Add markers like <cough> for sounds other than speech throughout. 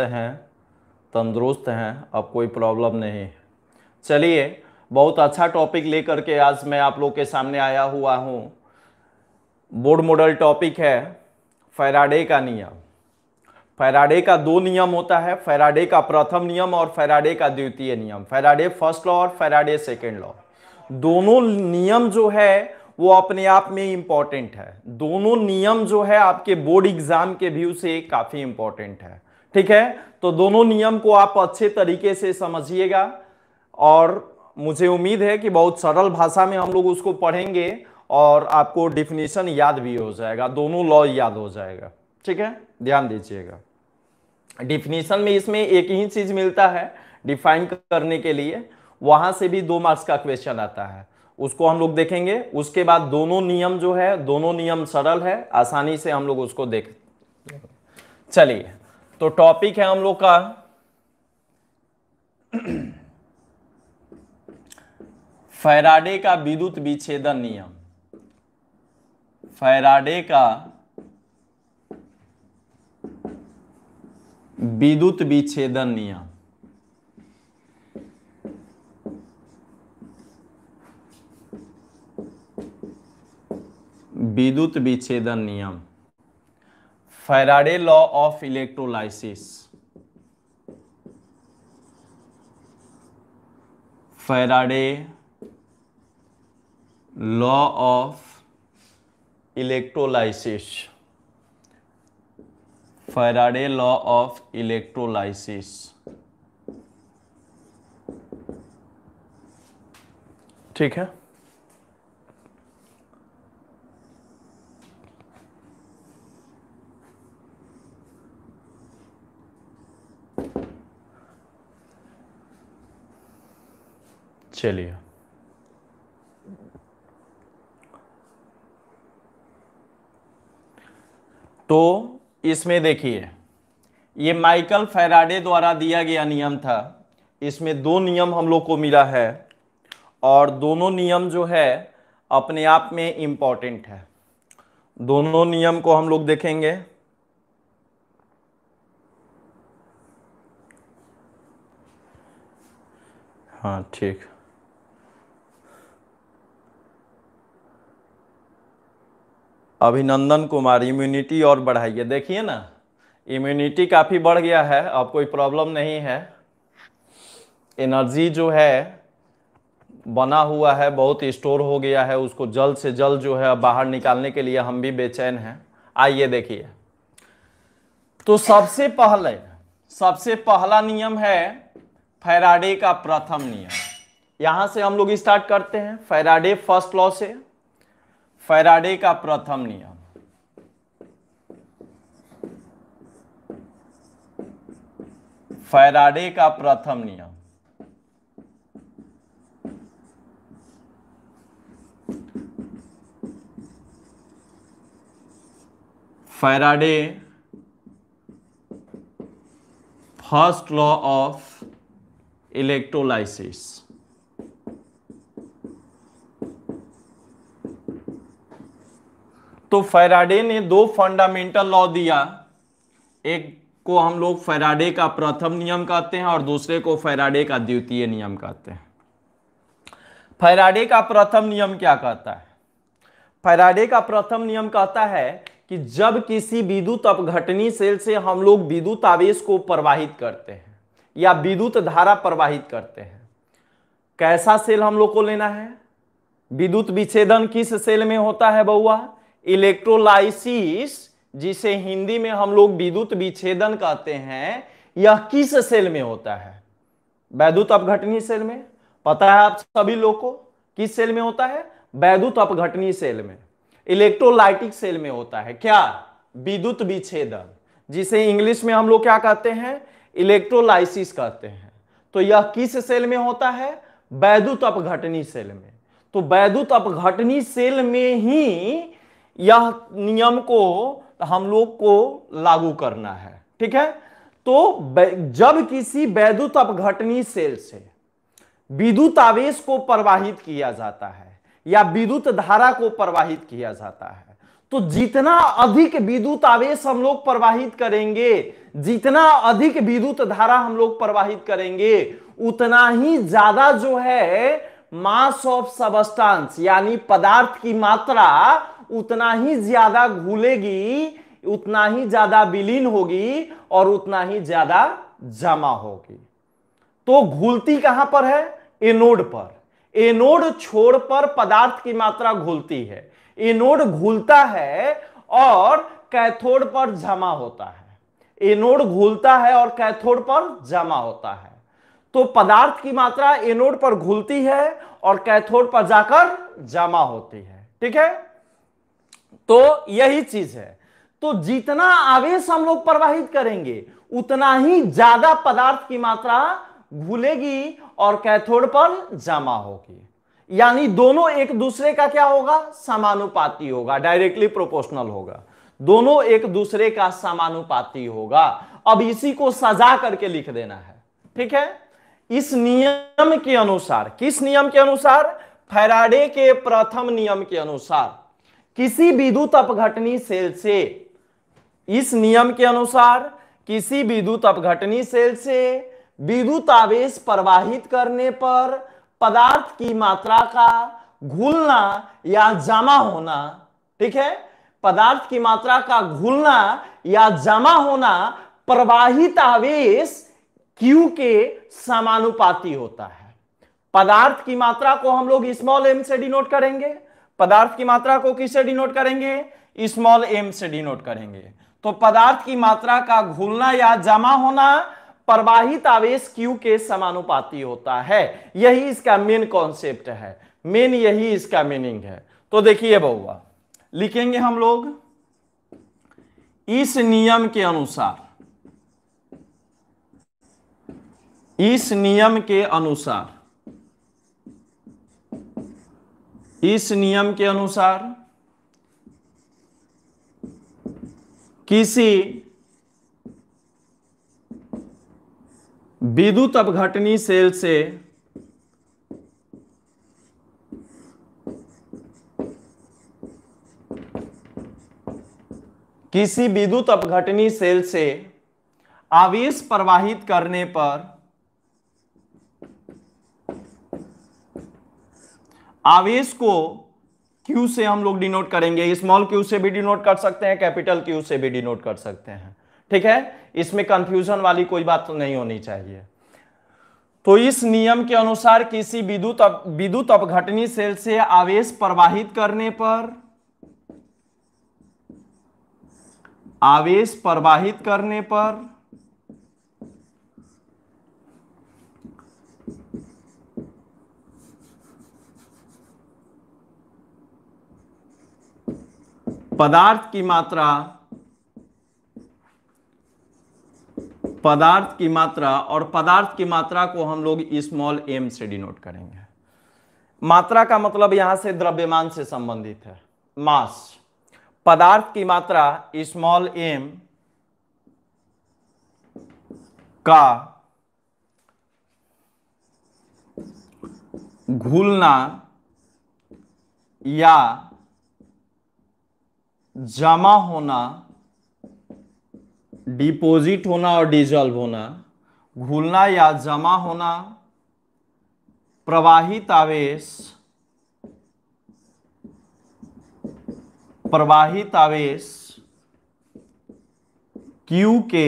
हैं तंदुरुस्त हैं अब कोई प्रॉब्लम नहीं चलिए बहुत अच्छा टॉपिक लेकर के आज मैं आप लोग के सामने आया हुआ हूँ बोर्ड मॉडल टॉपिक है फैराडे का नियम फैराडे का दो नियम होता है फैराडे का प्रथम नियम और फैराडे का द्वितीय नियम फैराडे फर्स्ट लॉ और फैराडे सेकेंड लॉ दोनों नियम जो है वो अपने आप में इंपॉर्टेंट है दोनों नियम जो है आपके बोर्ड एग्जाम के व्यू से काफी इंपॉर्टेंट है ठीक है तो दोनों नियम को आप अच्छे तरीके से समझिएगा और मुझे उम्मीद है कि बहुत सरल भाषा में हम लोग उसको पढ़ेंगे और आपको डिफिनेशन याद भी हो जाएगा दोनों लॉ याद हो जाएगा ठीक है ध्यान दीजिएगा डिफिनेशन में इसमें एक ही चीज मिलता है डिफाइन करने के लिए वहां से भी दो मार्क्स का क्वेश्चन आता है उसको हम लोग देखेंगे उसके बाद दोनों नियम जो है दोनों नियम सरल है आसानी से हम लोग उसको देख चलिए तो टॉपिक है हम लोग का फैराडे का विद्युत विच्छेदन नियम फैराडे का विद्युत विच्छेदन नियम विद्युत विच्छेदन नियम Faraday law of electrolysis Faraday law of electrolysis Faraday law of electrolysis ठीक है चलिए तो इसमें देखिए ये माइकल फेराडे द्वारा दिया गया नियम था इसमें दो नियम हम लोग को मिला है और दोनों नियम जो है अपने आप में इंपॉर्टेंट है दोनों नियम को हम लोग देखेंगे हाँ ठीक अभिनंदन कुमार इम्यूनिटी और बढ़ाइए देखिए ना इम्यूनिटी काफ़ी बढ़ गया है अब कोई प्रॉब्लम नहीं है एनर्जी जो है बना हुआ है बहुत स्टोर हो गया है उसको जल्द से जल्द जो है बाहर निकालने के लिए हम भी बेचैन हैं आइए देखिए तो सबसे पहले सबसे पहला नियम है फैराडे का प्रथम नियम यहां से हम लोग स्टार्ट करते हैं फैराडे फर्स्ट लॉ से फैराडे का प्रथम नियम फैराडे का प्रथम नियम Faraday first law of electrolysis तो फेराडे ने दो फंडामेंटल लॉ दिया एक को हम लोग फेराडे का प्रथम नियम कहते हैं और दूसरे को फेराडे का द्वितीय नियम कहते हैं फेराडे का प्रथम नियम क्या कहता है फेराडे का प्रथम नियम कहता है कि जब किसी विद्युत अपघटनी सेल से हम लोग विद्युत आवेश को प्रवाहित करते हैं या विद्युत धारा प्रवाहित करते हैं कैसा सेल हम लोग को लेना है विद्युत विच्छेदन किस सेल में होता है बउआ इलेक्ट्रोलाइसिस जिसे हिंदी में हम लोग विद्युत विच्छेदन कहते हैं यह किस सेल में होता है वैद्युत अपघटनी सेल में पता है आप सभी लोग को किस सेल में होता है वैद्युत अपघटनी सेल में इलेक्ट्रोलाइटिक सेल में होता है क्या विद्युत विच्छेदन जिसे इंग्लिश में हम लोग क्या कहते हैं इलेक्ट्रोलाइसिस कहते हैं तो यह किस सेल में होता है वैद्युत अपघटनी सेल में तो वैद्युत अपघटनी सेल में ही यह नियम को हम लोग को लागू करना है ठीक है तो जब किसी वैद्युत अपघटनी सेल से विद्युत आवेश को प्रवाहित किया जाता है या विद्युत धारा को प्रवाहित किया जाता है तो जितना अधिक विद्युत आवेश हम लोग प्रवाहित करेंगे जितना अधिक विद्युत धारा हम लोग प्रवाहित करेंगे उतना ही ज्यादा जो है मास ऑफ सबस्टांस यानी पदार्थ की मात्रा उतना ही ज्यादा घुलेगी उतना ही ज्यादा विलीन होगी और उतना ही ज्यादा जमा होगी तो घुलती कहां पर है एनोड पर एनोड छोड़ पर पदार्थ की मात्रा घुलती है एनोड घुलता है और कैथोड पर जमा होता है एनोड घुलता है और कैथोड पर जमा होता है तो पदार्थ की मात्रा एनोड पर घुलती है और कैथोड पर जाकर जमा होती है ठीक है तो यही चीज है तो जितना आवेश हम लोग प्रवाहित करेंगे उतना ही ज्यादा पदार्थ की मात्रा घुलेगी और कैथोड पर जमा होगी यानी दोनों एक दूसरे का क्या होगा समानुपाती होगा डायरेक्टली प्रोपोर्शनल होगा दोनों एक दूसरे का समानुपाती होगा अब इसी को सजा करके लिख देना है ठीक है इस नियम के अनुसार किस नियम के अनुसार फैराडे के प्रथम नियम के अनुसार किसी विद्युत अपघटनी सेल से इस नियम के अनुसार किसी विद्युत अपघटनी सेल से विद्युत आवेश प्रवाहित करने पर पदार्थ की मात्रा का घुलना या जमा होना ठीक है पदार्थ की मात्रा का घुलना या जमा होना प्रवाहित आवेश क्यू के समानुपाती होता है पदार्थ की मात्रा को हम लोग स्मॉल एम से डिनोट करेंगे पदार्थ की मात्रा को किससे डिनोट करेंगे स्मॉल एम से डिनोट करेंगे तो पदार्थ की मात्रा का घुलना या जमा होना प्रवाहित आवेश क्यू के समानुपाती होता है यही इसका मेन कॉन्सेप्ट है मेन यही इसका मीनिंग है तो देखिए बउआ लिखेंगे हम लोग इस नियम के अनुसार इस नियम के अनुसार इस नियम के अनुसार किसी विद्युत अपघटनी सेल से किसी विद्युत अपघटनी सेल से आवेश प्रवाहित करने पर आवेश को क्यू से हम लोग डिनोट करेंगे स्मॉल क्यू से भी डिनोट कर सकते हैं कैपिटल क्यू से भी डिनोट कर सकते हैं ठीक है इसमें कंफ्यूजन वाली कोई बात तो नहीं होनी चाहिए तो इस नियम के अनुसार किसी विद्युत विद्युत अपघटनी सेल से आवेश प्रवाहित करने पर आवेश प्रवाहित करने पर पदार्थ की मात्रा पदार्थ की मात्रा और पदार्थ की मात्रा को हम लोग स्मॉल एम से डिनोट करेंगे मात्रा का मतलब यहां से द्रव्यमान से संबंधित है मास पदार्थ की मात्रा स्मॉल एम का घुलना या जमा होना डिपोजिट होना और डिजॉल्व होना घुलना या जमा होना प्रवाहित आवेश प्रवाहित आवेश Q के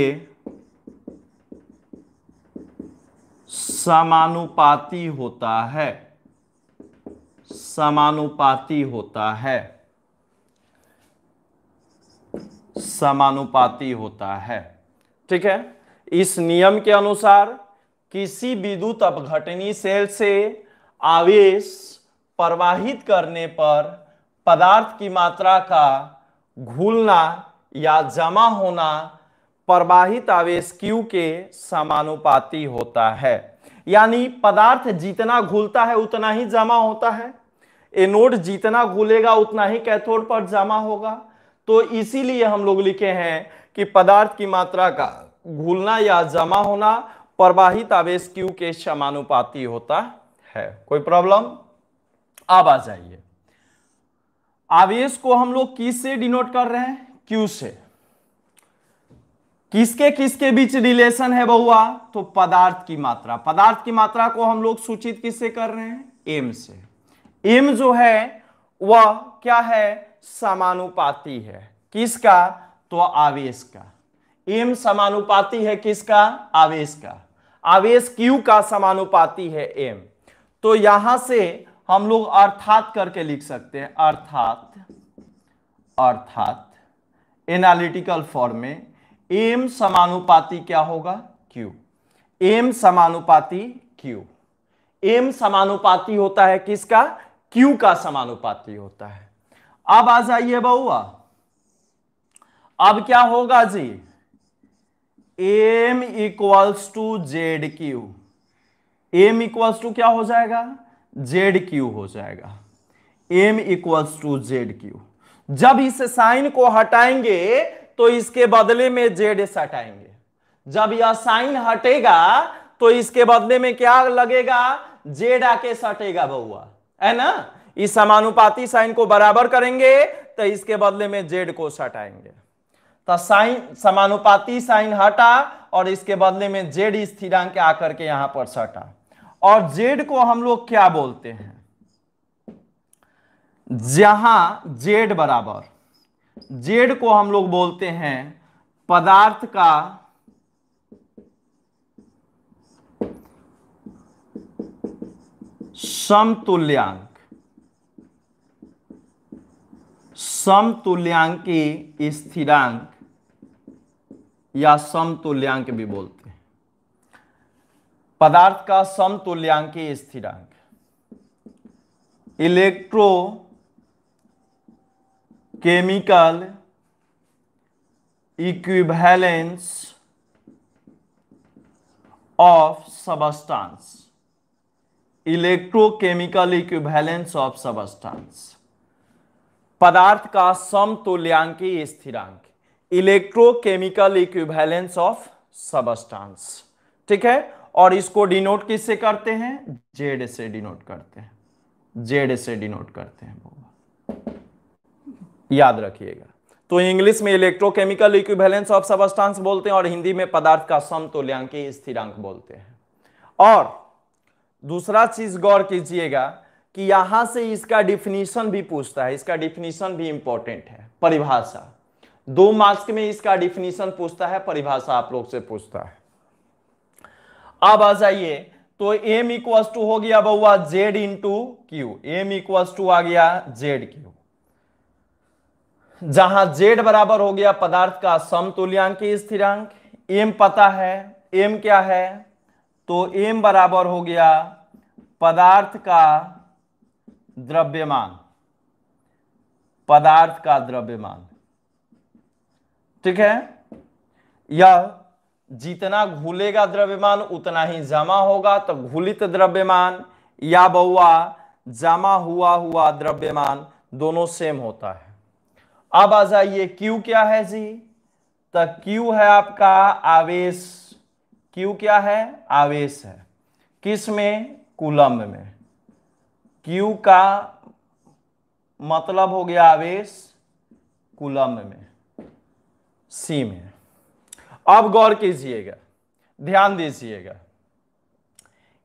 समानुपाती होता है समानुपाती होता है समानुपाती होता है ठीक है इस नियम के अनुसार किसी विद्युत अपघटनी सेल से आवेश प्रवाहित करने पर पदार्थ की मात्रा का घुलना या जमा होना प्रवाहित आवेश Q के समानुपाती होता है यानी पदार्थ जितना घुलता है उतना ही जमा होता है एनोड जितना घुलेगा उतना ही कैथोड पर जमा होगा तो इसीलिए हम लोग लिखे हैं कि पदार्थ की मात्रा का घुलना या जमा होना प्रवाहित आवेश Q के समानुपाती होता है कोई प्रॉब्लम अब आ जाइए आवेश को हम लोग किस से डिनोट कर रहे हैं क्यू से किसके किसके बीच रिलेशन है बहुआ तो पदार्थ की मात्रा पदार्थ की मात्रा को हम लोग सूचित किससे कर रहे हैं एम से एम जो है वह क्या है समानुपाती है किसका तो आवेश का एम समानुपाती है किसका आवेश का आवेश क्यू का समानुपाती है एम तो यहां से हम लोग अर्थात करके लिख सकते हैं अर्थात अर्थात एनालिटिकल फॉर्म में एम समानुपाती क्या होगा क्यू एम समानुपाती क्यू एम समानुपाती होता है किसका क्यू का समानुपाती होता है अब आ जाइए बउआ अब क्या होगा जी M equals to Z Q M equals to क्या हो जाएगा जेड क्यू हो जाएगा M equals to Z Q जब इस साइन को हटाएंगे तो इसके बदले में जेड एस हटाएंगे जब यह साइन हटेगा तो इसके बदले में क्या लगेगा जेड आके सटेगा बउआ है ना इस समानुपाती साइन को बराबर करेंगे तो इसके बदले में जेड को सटाएंगे तो साइन समानुपाती साइन हटा और इसके बदले में जेड स्थिरांक आकर के यहां पर सटा और जेड को हम लोग क्या बोलते हैं जहां जेड बराबर जेड को हम लोग बोलते हैं पदार्थ का समतुल्यांक समतुल्यांकी स्थिरांक या समतुल्यांक भी बोलते पदार्थ का समतुल्यांकी स्थिरांक electrochemical equivalence of substance electrochemical equivalence of substance पदार्थ का समतुल्यांकी स्थिरांक इलेक्ट्रोकेमिकल इक्विवेलेंस ऑफ सबस्टांस ठीक है और इसको डिनोट किससे करते हैं जेड से डिनोट करते हैं जेड से डिनोट करते हैं याद रखिएगा तो इंग्लिश में इलेक्ट्रोकेमिकल इक्विवेलेंस ऑफ सबस्टांस बोलते हैं और हिंदी में पदार्थ का समतुल्यांकी स्थिरांक बोलते हैं और दूसरा चीज गौर कीजिएगा कि यहां से इसका डिफिनीशन भी पूछता है इसका डिफिनीशन भी इंपॉर्टेंट है परिभाषा दो मार्क्स में इसका डिफिनीशन पूछता है परिभाषा आप लोग से पूछता है अब आ जाइए तो एम इक्वस टू हो गया बउआ in into Q M equals to आ गया जेड क्यू जहां जेड बराबर हो गया पदार्थ का समतुल्यांक स्थिरांक एम पता है एम क्या है तो एम बराबर हो गया पदार्थ का द्रव्यमान पदार्थ का द्रव्यमान ठीक है या जितना घुलेगा द्रव्यमान उतना ही जमा होगा तो घुलित द्रव्यमान या बउआ जमा हुआ हुआ द्रव्यमान दोनों सेम होता है अब आ जाइए क्यू क्या है जी तो क्यू है आपका आवेश क्यू क्या है आवेश है किस में कुलम में क्यू का मतलब हो गया आवेश कुलम में सी में अब गौर कीजिएगा ध्यान दीजिएगा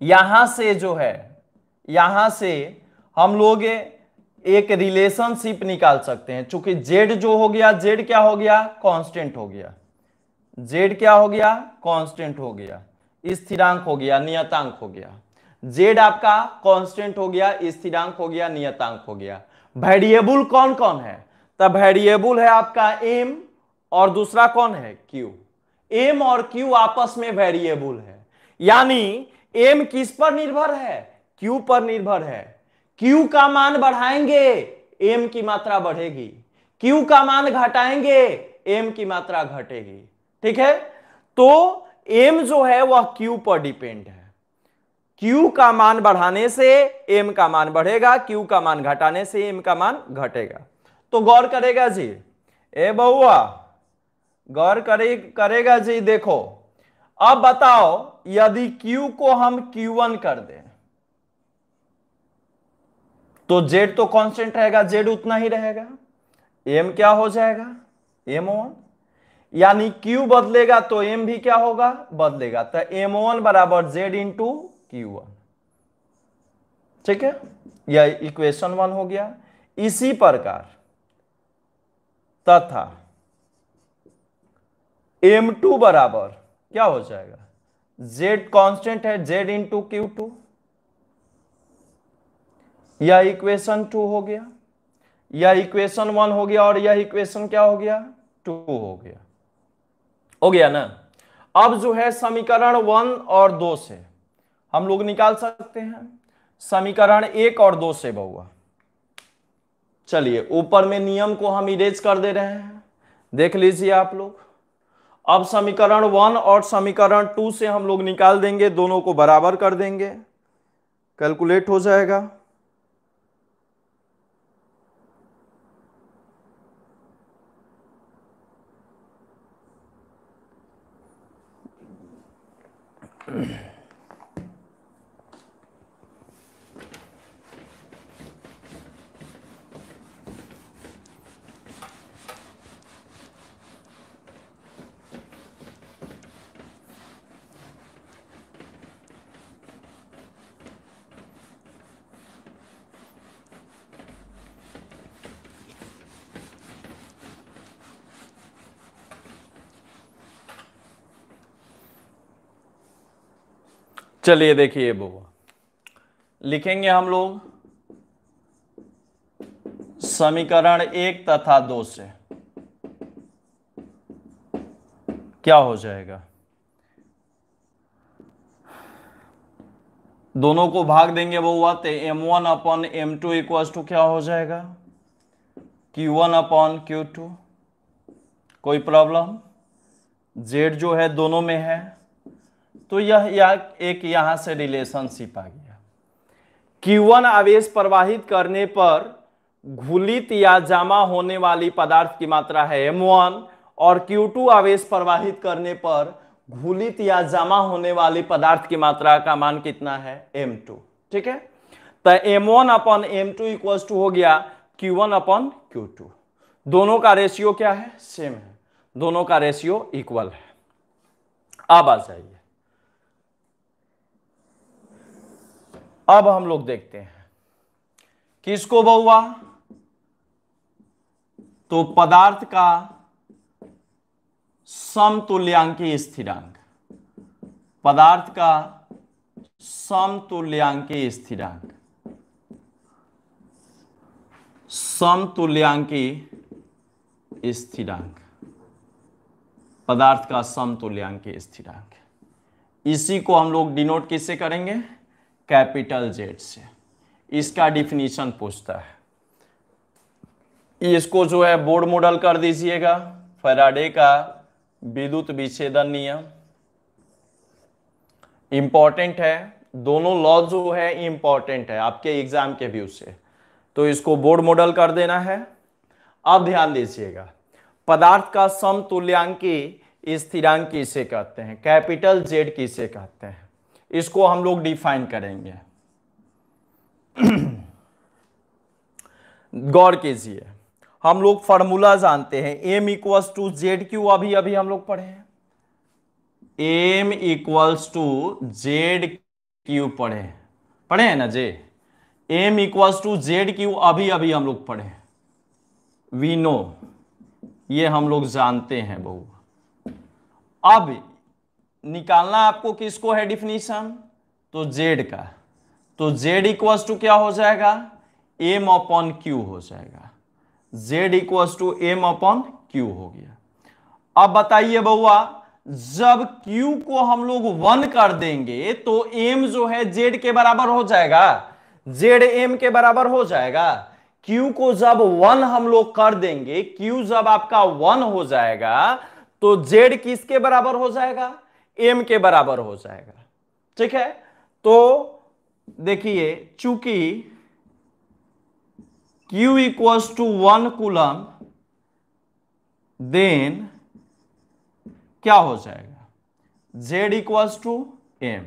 यहां से जो है यहां से हम लोग एक रिलेशनशिप निकाल सकते हैं चूंकि जेड जो हो गया जेड क्या हो गया कांस्टेंट हो गया जेड क्या हो गया कांस्टेंट हो गया स्थिरांक हो गया नियतांक हो गया जेड आपका कांस्टेंट हो गया स्थिरांक हो गया नियतांक हो गया वेरिएबल कौन कौन है तो वेरिएबल है आपका एम और दूसरा कौन है क्यू एम और क्यू आपस में वेरिएबल है यानी एम किस पर निर्भर है क्यू पर निर्भर है क्यू का मान बढ़ाएंगे एम की मात्रा बढ़ेगी क्यू का मान घटाएंगे एम की मात्रा घटेगी ठीक है तो एम जो है वह क्यू पर डिपेंड है क्यू का मान बढ़ाने से एम का मान बढ़ेगा क्यू का मान घटाने से एम का मान घटेगा तो गौर करेगा जी ए बहुआ गौर करे करेगा जी देखो अब बताओ यदि Q को हम Q1 कर दें तो Z तो कांस्टेंट रहेगा Z उतना ही रहेगा M क्या हो जाएगा M1 यानी Q बदलेगा तो M भी क्या होगा बदलेगा तो M1 बराबर Z टू क्यू ठीक है यह इक्वेशन वन हो गया इसी प्रकार तथा एम टू बराबर क्या हो जाएगा जेड कांस्टेंट है Z into Q two यह इक्वेशन टू हो गया यह इक्वेशन वन हो गया और यह इक्वेशन क्या हो गया टू हो गया हो गया ना अब जो है समीकरण वन और दो से हम लोग निकाल सकते हैं समीकरण एक और दो से बहुआ चलिए ऊपर में नियम को हम इरेज कर दे रहे हैं देख लीजिए आप लोग अब समीकरण वन और समीकरण टू से हम लोग निकाल देंगे दोनों को बराबर कर देंगे कैलकुलेट हो जाएगा Yeah. चलिए देखिए बुआ लिखेंगे हम लोग समीकरण एक तथा दो से क्या हो जाएगा दोनों को भाग देंगे बउआ तो M one upon M two equal to क्या हो जाएगा Q one upon Q two कोई प्रॉब्लम जेड जो है दोनों में है तो यह या एक यहां से रिलेशनशिप आ गया Q1 आवेश प्रवाहित करने पर घुलित या जमा होने वाली पदार्थ की मात्रा है M1 और Q2 आवेश प्रवाहित करने पर घुलित या जमा होने वाली पदार्थ की मात्रा का मान कितना है M2 ठीक है तो M1 upon M2 equals to हो गया Q1 अपन क्यू दोनों का रेशियो क्या है सेम है दोनों का रेशियो इक्वल है अब आ जाइए अब हम लोग देखते हैं किसको बहुआ तो पदार्थ का समतुल्यांकी स्थिरांक पदार्थ का समतुल्यांकी स्थिरांक समतुल्यांकी स्थिरांक पदार्थ का समतुल्यांकी स्थिरांक इसी को हम लोग डिनोट किससे करेंगे कैपिटल जेड से इसका डिफिनीशन पूछता है इसको जो है बोर्ड मॉडल कर दीजिएगा फराडे का विद्युत विच्छेदन नियम इंपॉर्टेंट है दोनों लॉ जो है इंपॉर्टेंट है आपके एग्जाम के व्यू से तो इसको बोर्ड मॉडल कर देना है अब ध्यान दीजिएगा पदार्थ का समतुल्यांकी स्थिरांकी से कहते हैं कैपिटल जेड किसे कहते हैं इसको हम लोग डिफाइन करेंगे <clears throat> गौर कीजिए हम लोग फॉर्मूला जानते हैं M equals to Z Q अभी अभी हम लोग पढ़े हैं M equals to Z Q पढ़े पढ़े हैं ना J M equals to Z Q अभी अभी हम लोग पढ़े वी नो ये हम लोग जानते हैं बहु अब निकालना आपको किसको है डिफिनीशन तो जेड का तो जेड इक्वस टू क्या हो जाएगा एम अपॉन क्यू हो जाएगा Z equals to M upon Q हो गया अब बताइए बउआ जब क्यू को हम लोग वन कर देंगे तो एम जो है जेड के बराबर हो जाएगा जेड एम के बराबर हो जाएगा क्यू को जब वन हम लोग कर देंगे क्यू जब आपका वन हो जाएगा तो जेड किसके बराबर हो जाएगा एम के बराबर हो जाएगा ठीक है तो देखिए चूंकि Q equals to one coulomb then क्या हो जाएगा Z इक्वल्स टू एम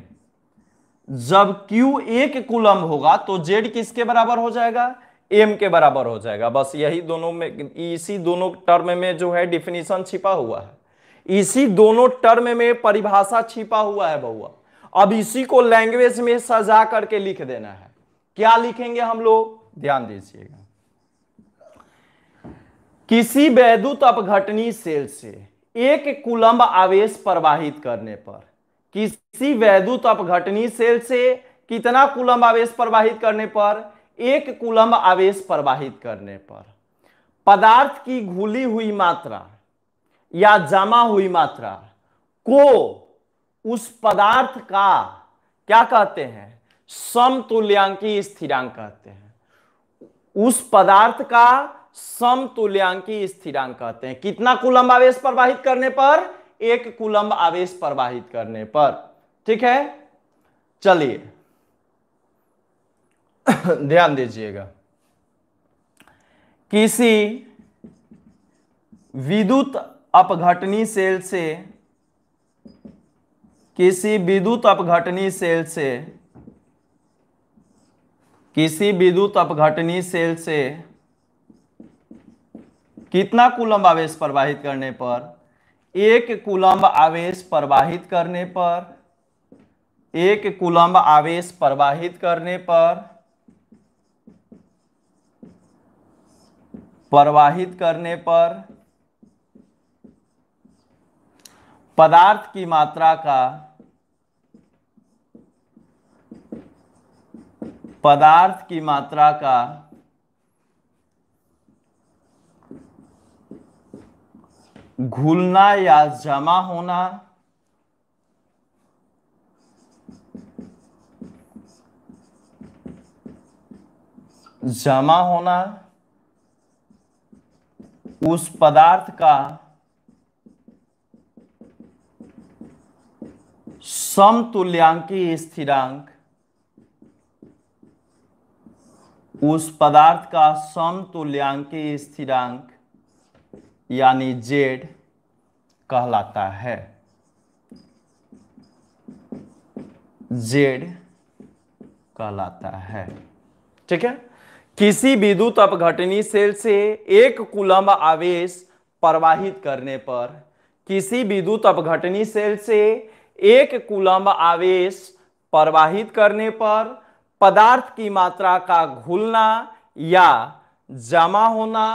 जब Q एक कुलम होगा तो Z किसके बराबर हो जाएगा एम के बराबर हो जाएगा बस यही दोनों में इसी दोनों टर्म में जो है डिफिनेशन छिपा हुआ है इसी दोनों टर्म में परिभाषा छिपा हुआ है बहुआ अब इसी को लैंग्वेज में सजा करके लिख देना है क्या लिखेंगे हम लोग ध्यान दीजिएगा किसी वैद्युत अपघटनी सेल से एक कुलंब आवेश प्रवाहित करने पर किसी वैद्युत अपघटनी सेल से कितना कुलंब आवेश प्रवाहित करने पर एक कुलंब आवेश प्रवाहित करने पर पदार्थ की घुली हुई मात्रा या जमा हुई मात्रा को उस पदार्थ का क्या कहते हैं समतुल्यांकी स्थिरांक कहते हैं उस पदार्थ का समतुल्यांकी स्थिरांक कहते हैं कितना कुलम आवेश प्रवाहित करने पर एक कुलम आवेश प्रवाहित करने पर ठीक है चलिए <coughs> ध्यान दीजिएगा किसी विद्युत अपघटनी सेल से किसी विद्युत अपघटनी सेल से किसी विद्युत अपघटनी सेल से कितना कुलम्ब आवेश प्रवाहित करने पर एक कुलम्ब आवेश प्रवाहित करने पर एक कुलम्ब आवेश प्रवाहित करने पर प्रवाहित करने पर पदार्थ की मात्रा का पदार्थ की मात्रा का घुलना या जमा होना जमा होना उस पदार्थ का समतुल्यांकी स्थिरांक उस पदार्थ का समतुल्यांकी स्थिरांक यानी जेड कहलाता है जेड कहलाता है ठीक है किसी विद्युत अपघटनी सेल से एक कुलम्ब आवेश प्रवाहित करने पर किसी विद्युत अपघटनी सेल से एक कुलम्ब आवेश प्रवाहित करने पर पदार्थ की मात्रा का घुलना या जमा होना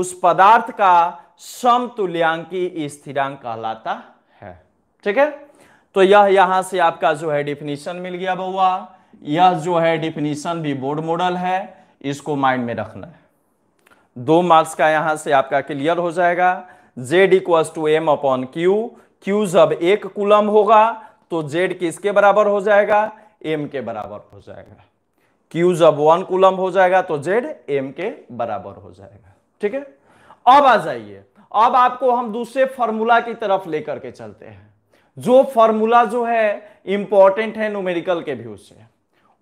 उस पदार्थ का समतुल्यांकी स्थिरांक कहलाता है ठीक है तो यह यहां से आपका जो है डिफिनीशन मिल गया बउआ यह जो है डिफिनीशन भी बोर्ड मॉडल है इसको माइंड में रखना है दो मार्क्स का यहां से आपका क्लियर हो जाएगा Z equals to M upon Q Q जब एक कुलम होगा तो जेड किसके बराबर हो जाएगा एम के बराबर हो जाएगा क्यू जब वन कुलम हो जाएगा तो जेड एम के बराबर हो जाएगा ठीक है अब आ जाइए अब आपको हम दूसरे फॉर्मूला की तरफ लेकर के चलते हैं जो फॉर्मूला जो है इंपॉर्टेंट है न्यूमेरिकल के व्यू से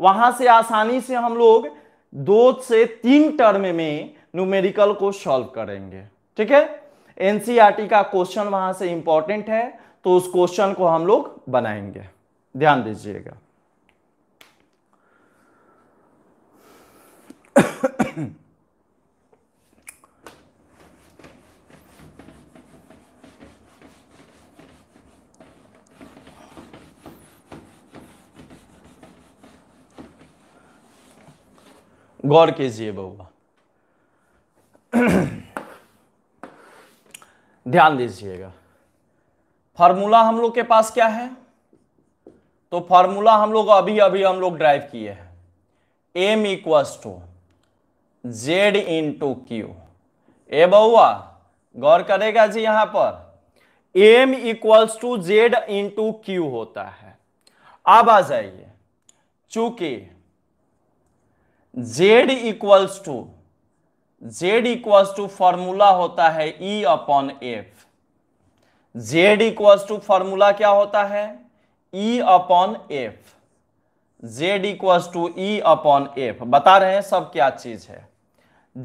वहां से आसानी से हम लोग दो से तीन टर्म में न्यूमेरिकल को सॉल्व करेंगे ठीक है एनसीईआरटी का क्वेश्चन वहां से इंपॉर्टेंट है तो उस क्वेश्चन को हम लोग बनाएंगे ध्यान दीजिएगा गौर कीजिए बउआ ध्यान दीजिएगा फार्मूला हम लोग के पास क्या है तो फार्मूला हम लोग अभी अभी हम लोग ड्राइव किए हैं M equals to Z into Q ए बउआ गौर करेगा जी यहां पर M equals to Z into Q होता है अब आ जाइए चूंकि Z equals to Z equals to formula होता है E upon F Z equals to formula क्या होता है E upon F Z equals to E upon F बता रहे हैं सब क्या चीज है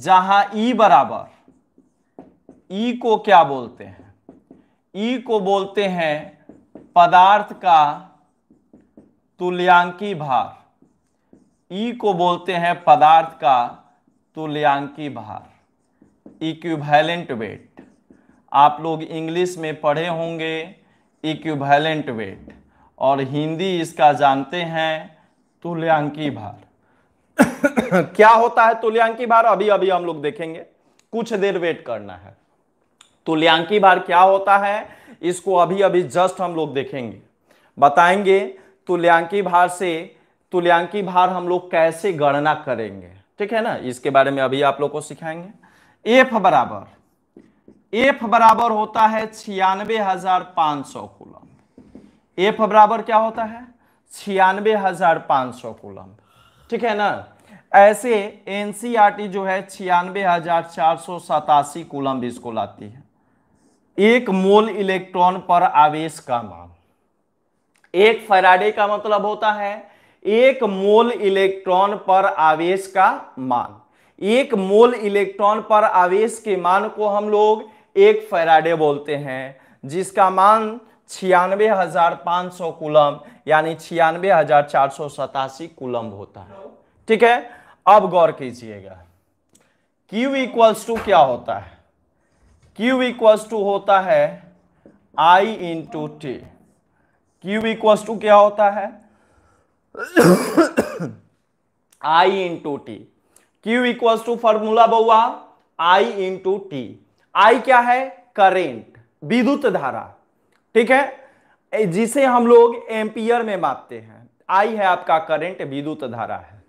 जहां ई e बराबर ई e को क्या बोलते हैं ई e को बोलते हैं पदार्थ का तुल्यांकी भार ई e को बोलते हैं पदार्थ का तुल्यांकी भार इक्विवेलेंट वेट आप लोग इंग्लिश में पढ़े होंगे इक्विवेलेंट वेट और हिंदी इसका जानते हैं तुल्यांकी भार <coughs> क्या होता है तुल्यांकी भार अभी अभी हम लोग देखेंगे कुछ देर वेट करना है तुल्यांकी भार क्या होता है इसको अभी अभी जस्ट हम लोग देखेंगे बताएंगे तुल्यांकी भार से तुल्यांकी भार हम लोग कैसे गणना करेंगे ठीक है ना इसके बारे में अभी आप लोग को सिखाएंगे एफ बराबर एफ बराबर होता है छियानवे हजार पांच सौ कुलम एफ बराबर क्या होता है छियानवे हजार पांच सौ कुलम ठीक है ना ऐसे एनसीआरटी e जो है छियानवे हजार चार सौ सतासी कुलम इसको लाती है एक मोल इलेक्ट्रॉन पर आवेश का मान एक फैराडे का मतलब होता है एक मोल इलेक्ट्रॉन पर आवेश का मान एक मोल इलेक्ट्रॉन पर आवेश के मान को हम लोग एक फेराडे बोलते हैं जिसका मान छियानवे हजार पाँच सौ कुलम यानी छियानवे हजार चार सौ सतासी कुलम होता है ठीक है अब गौर कीजिएगा Q इक्वल्स टू क्या होता है Q इक्वल्स टू होता है I into T Q equals to क्या होता है I into T Q equals to formula बउआ आई इंटू टी आई क्या है करेंट विद्युत धारा ठीक है जिसे हम लोग एम्पियर में मापते हैं आई है आपका करेंट विद्युत धारा है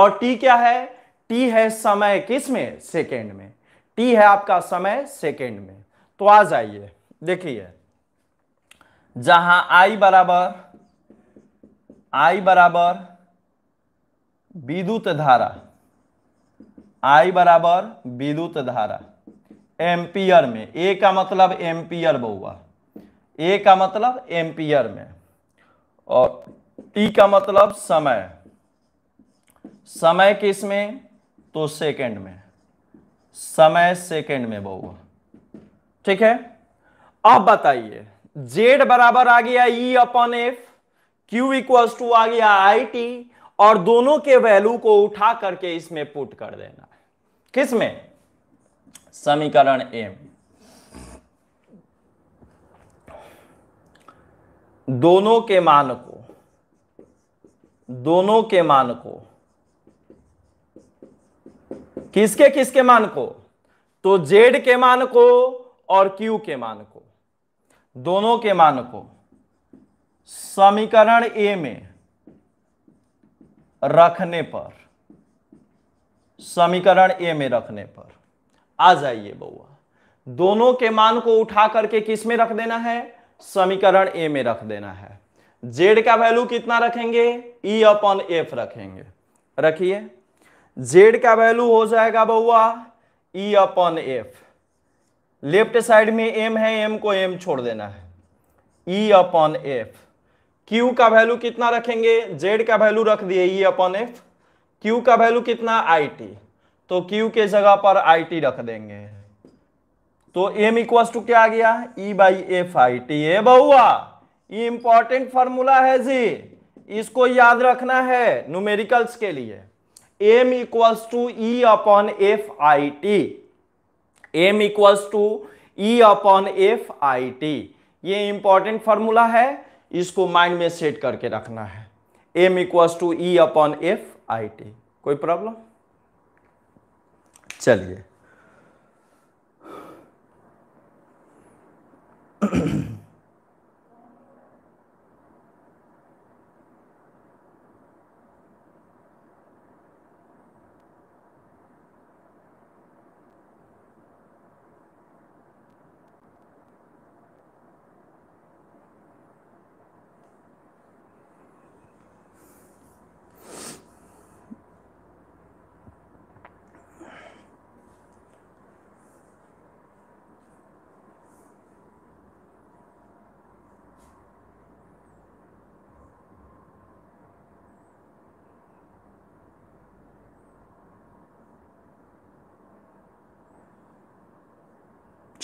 और टी क्या है टी है समय किस में सेकेंड में टी है आपका समय सेकेंड में तो आ जाइए देखिए जहां आई बराबर आई बराबर विद्युत धारा आई बराबर विद्युत धारा एम्पियर में ए का मतलब एम्पियर बउआ ए का मतलब एम्पियर में और टी का मतलब समय समय किस में तो सेकंड में समय सेकंड में बउआ ठीक है अब बताइए जेड बराबर आ गया E upon F Q equals to आ गया आई टी और दोनों के वैल्यू को उठा करके इसमें पुट कर देना किस में समीकरण एम दोनों के मान को दोनों के मान को किसके किसके मान को तो जेड के मान को और क्यू के मान को दोनों के मान को समीकरण ए में रखने पर समीकरण ए में रखने पर आ जाइए बउआ दोनों के मान को उठा करके किस में रख देना है समीकरण ए में रख देना है जेड का वैल्यू कितना रखेंगे ई e अपॉन एफ रखेंगे रखिए जेड का वैल्यू हो जाएगा बउआ E e upon F left side में एम है एम को एम छोड़ देना है E e upon F Q का वैल्यू कितना रखेंगे Z का वैल्यू रख दिए ये अपॉन एफ क्यू का वैल्यू कितना आई टी तो क्यू के जगह पर आई टी रख देंगे तो एम इक्वल टू क्या आ गया E by F I T ए बहुआ इंपॉर्टेंट फॉर्मूला है जी इसको याद रखना है न्यूमेरिकल्स के लिए M equals to E upon F I T M equals to E upon F I T ये इंपॉर्टेंट फॉर्मूला है इसको माइंड में सेट करके रखना है M equals to E upon F I T कोई प्रॉब्लम चलिए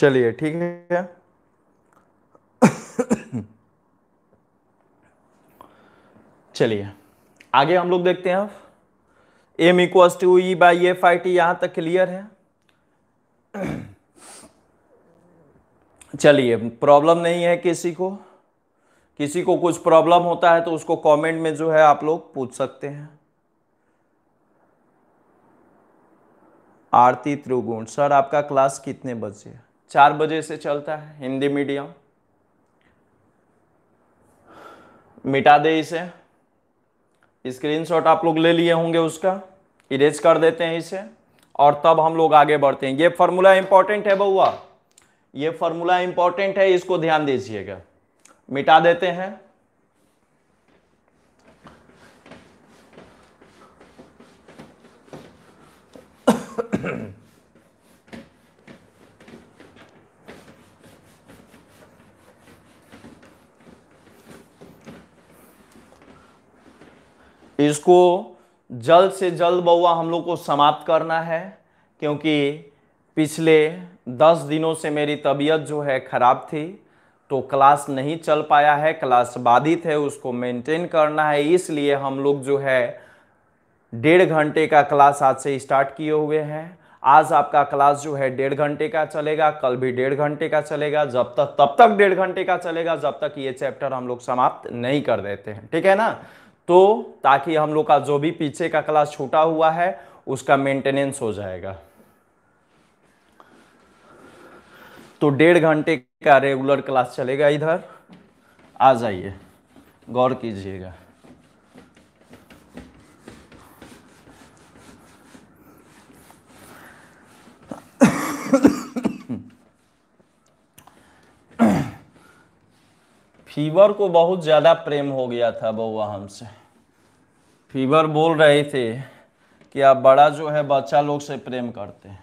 चलिए ठीक है चलिए आगे हम लोग देखते हैं अब M equals to E by F I T यहां तक क्लियर है चलिए प्रॉब्लम नहीं है किसी को किसी को कुछ प्रॉब्लम होता है तो उसको कमेंट में जो है आप लोग पूछ सकते हैं आरती त्रिगुण सर आपका क्लास कितने बजे है चार बजे से चलता है हिंदी मीडियम मिटा दे इसे स्क्रीनशॉट आप लोग ले लिए होंगे उसका इरेज कर देते हैं इसे और तब हम लोग आगे बढ़ते हैं ये फार्मूला इंपॉर्टेंट है बउआ ये फॉर्मूला इंपॉर्टेंट है इसको ध्यान दीजिएगा मिटा देते हैं इसको जल्द से जल्द बउआ हम लोग को समाप्त करना है क्योंकि पिछले दस दिनों से मेरी तबीयत जो है ख़राब थी तो क्लास नहीं चल पाया है क्लास बाधित है उसको मेंटेन करना है इसलिए हम लोग जो है डेढ़ घंटे का क्लास आज से स्टार्ट किए हुए हैं आज आपका क्लास जो है डेढ़ घंटे का चलेगा कल भी डेढ़ घंटे का चलेगा जब तक तब तक डेढ़ घंटे का चलेगा जब तक ये चैप्टर हम लोग समाप्त नहीं कर देते हैं ठीक है ना तो ताकि हम लोग का जो भी पीछे का क्लास छूटा हुआ है उसका मेंटेनेंस हो जाएगा तो डेढ़ घंटे का रेगुलर क्लास चलेगा इधर आ जाइए गौर कीजिएगा फीवर को बहुत ज़्यादा प्रेम हो गया था बउआ हमसे फीवर बोल रहे थे कि आप बड़ा जो है बच्चा लोग से प्रेम करते हैं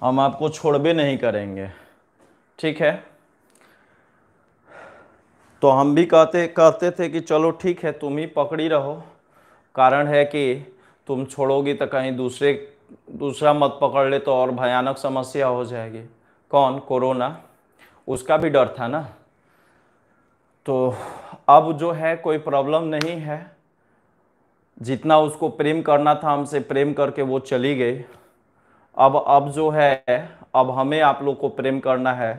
हम आपको छोड़ भी नहीं करेंगे ठीक है तो हम भी कहते कहते थे कि चलो ठीक है तुम ही पकड़ी रहो कारण है कि तुम छोड़ोगी तो कहीं दूसरे दूसरा मत पकड़ ले तो और भयानक समस्या हो जाएगी कौन कोरोना उसका भी डर था ना तो अब जो है कोई प्रॉब्लम नहीं है जितना उसको प्रेम करना था हमसे प्रेम करके वो चली गई अब अब जो है अब हमें आप लोग को प्रेम करना है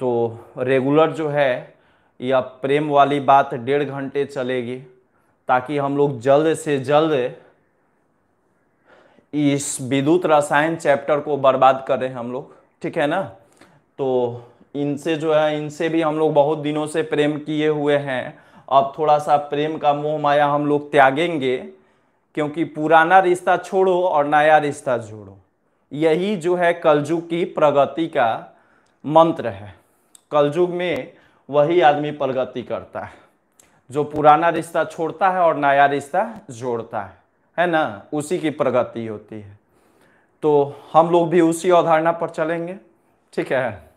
तो रेगुलर जो है यह प्रेम वाली बात डेढ़ घंटे चलेगी ताकि हम लोग जल्द से जल्द इस विद्युत रसायन चैप्टर को बर्बाद करें हम लोग ठीक है ना तो इनसे जो है इनसे भी हम लोग बहुत दिनों से प्रेम किए हुए हैं अब थोड़ा सा प्रेम का मोह माया हम लोग त्यागेंगे क्योंकि पुराना रिश्ता छोड़ो और नया रिश्ता जोड़ो यही जो है कलयुग की प्रगति का मंत्र है कलयुग में वही आदमी प्रगति करता है जो पुराना रिश्ता छोड़ता है और नया रिश्ता जोड़ता है है ना उसी की प्रगति होती है तो हम लोग भी उसी अवधारणा पर चलेंगे ठीक है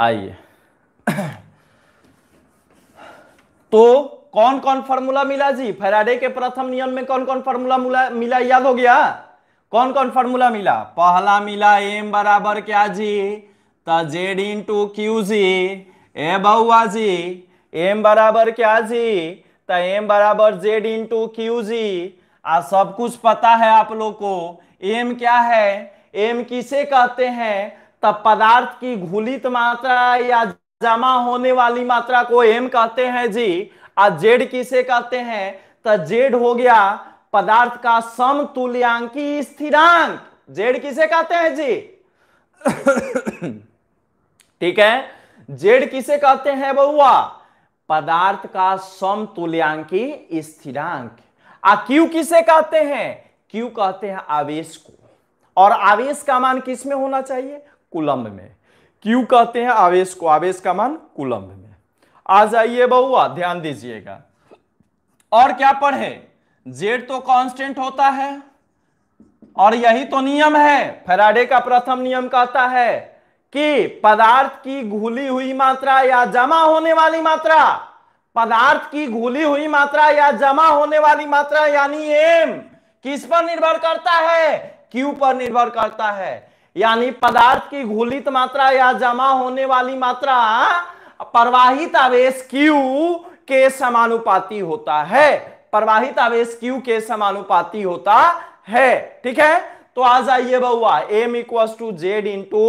आइए <coughs> तो कौन कौन फॉर्मूला मिला जी फेराडे के प्रथम नियम में कौन कौन फॉर्मूला मिला याद हो गया कौन कौन फॉर्मूला मिला पहला मिला एम बराबर क्या जी तेड जेड इन टू क्यू जी ए बहुआ जी एम बराबर क्या जी तो एम बराबर जेड इन टू क्यू जी आ सब कुछ पता है आप लोग को एम क्या है एम किसे कहते हैं तब पदार्थ की घुलित मात्रा या जमा होने वाली मात्रा को एम कहते हैं जी और जेड किसे कहते हैं तो जेड हो गया पदार्थ का समतुल्यांकी स्थिरांक जेड किसे कहते हैं जी <coughs> ठीक है जेड किसे कहते हैं बउआ पदार्थ का समतुल्यांकी स्थिरांक आ क्यू किसे कहते हैं क्यू कहते हैं आवेश को और आवेश का मान किस में होना चाहिए कुलम्ब में क्यू कहते हैं आवेश को आवेश का मान कुलम्ब में आ जाइए बहुआ ध्यान दीजिएगा और क्या पढ़े जेड तो कांस्टेंट होता है और यही तो नियम है फेराडे का प्रथम नियम कहता है कि पदार्थ की घुली हुई मात्रा या जमा होने वाली मात्रा पदार्थ की घुली हुई मात्रा या जमा होने वाली मात्रा यानी एम किस पर निर्भर करता है क्यू पर निर्भर करता है यानी पदार्थ की घोलित मात्रा या जमा होने वाली मात्रा प्रवाहित आवेश Q के समानुपाती होता है प्रवाहित आवेश Q के समानुपाती होता है ठीक है तो आ जाइए बउआ M equal to Z into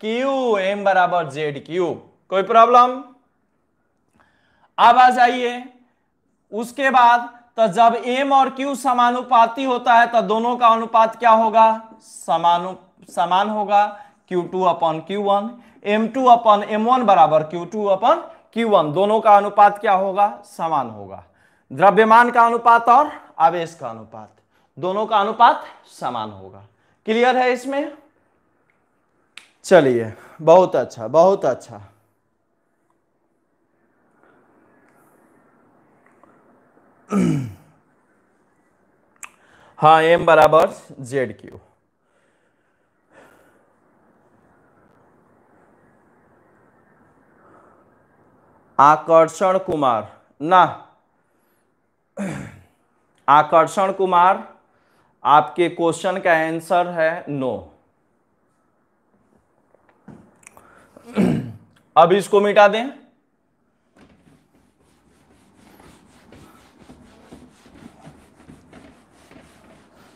Q M बराबर जेड क्यू कोई प्रॉब्लम अब आ जाइए उसके बाद तो जब m और q समानुपाती होता है तो दोनों का अनुपात क्या होगा समानुपात समान होगा Q2 to upon Q one M two upon M one बराबर Q two upon Q one दोनों का अनुपात क्या होगा समान होगा द्रव्यमान का अनुपात और आवेश का अनुपात दोनों का अनुपात समान होगा क्लियर है इसमें चलिए बहुत अच्छा बहुत अच्छा हाँ एम बराबर जेड क्यू आकर्षण कुमार ना आकर्षण कुमार आपके क्वेश्चन का आंसर है नो अब इसको मिटा दें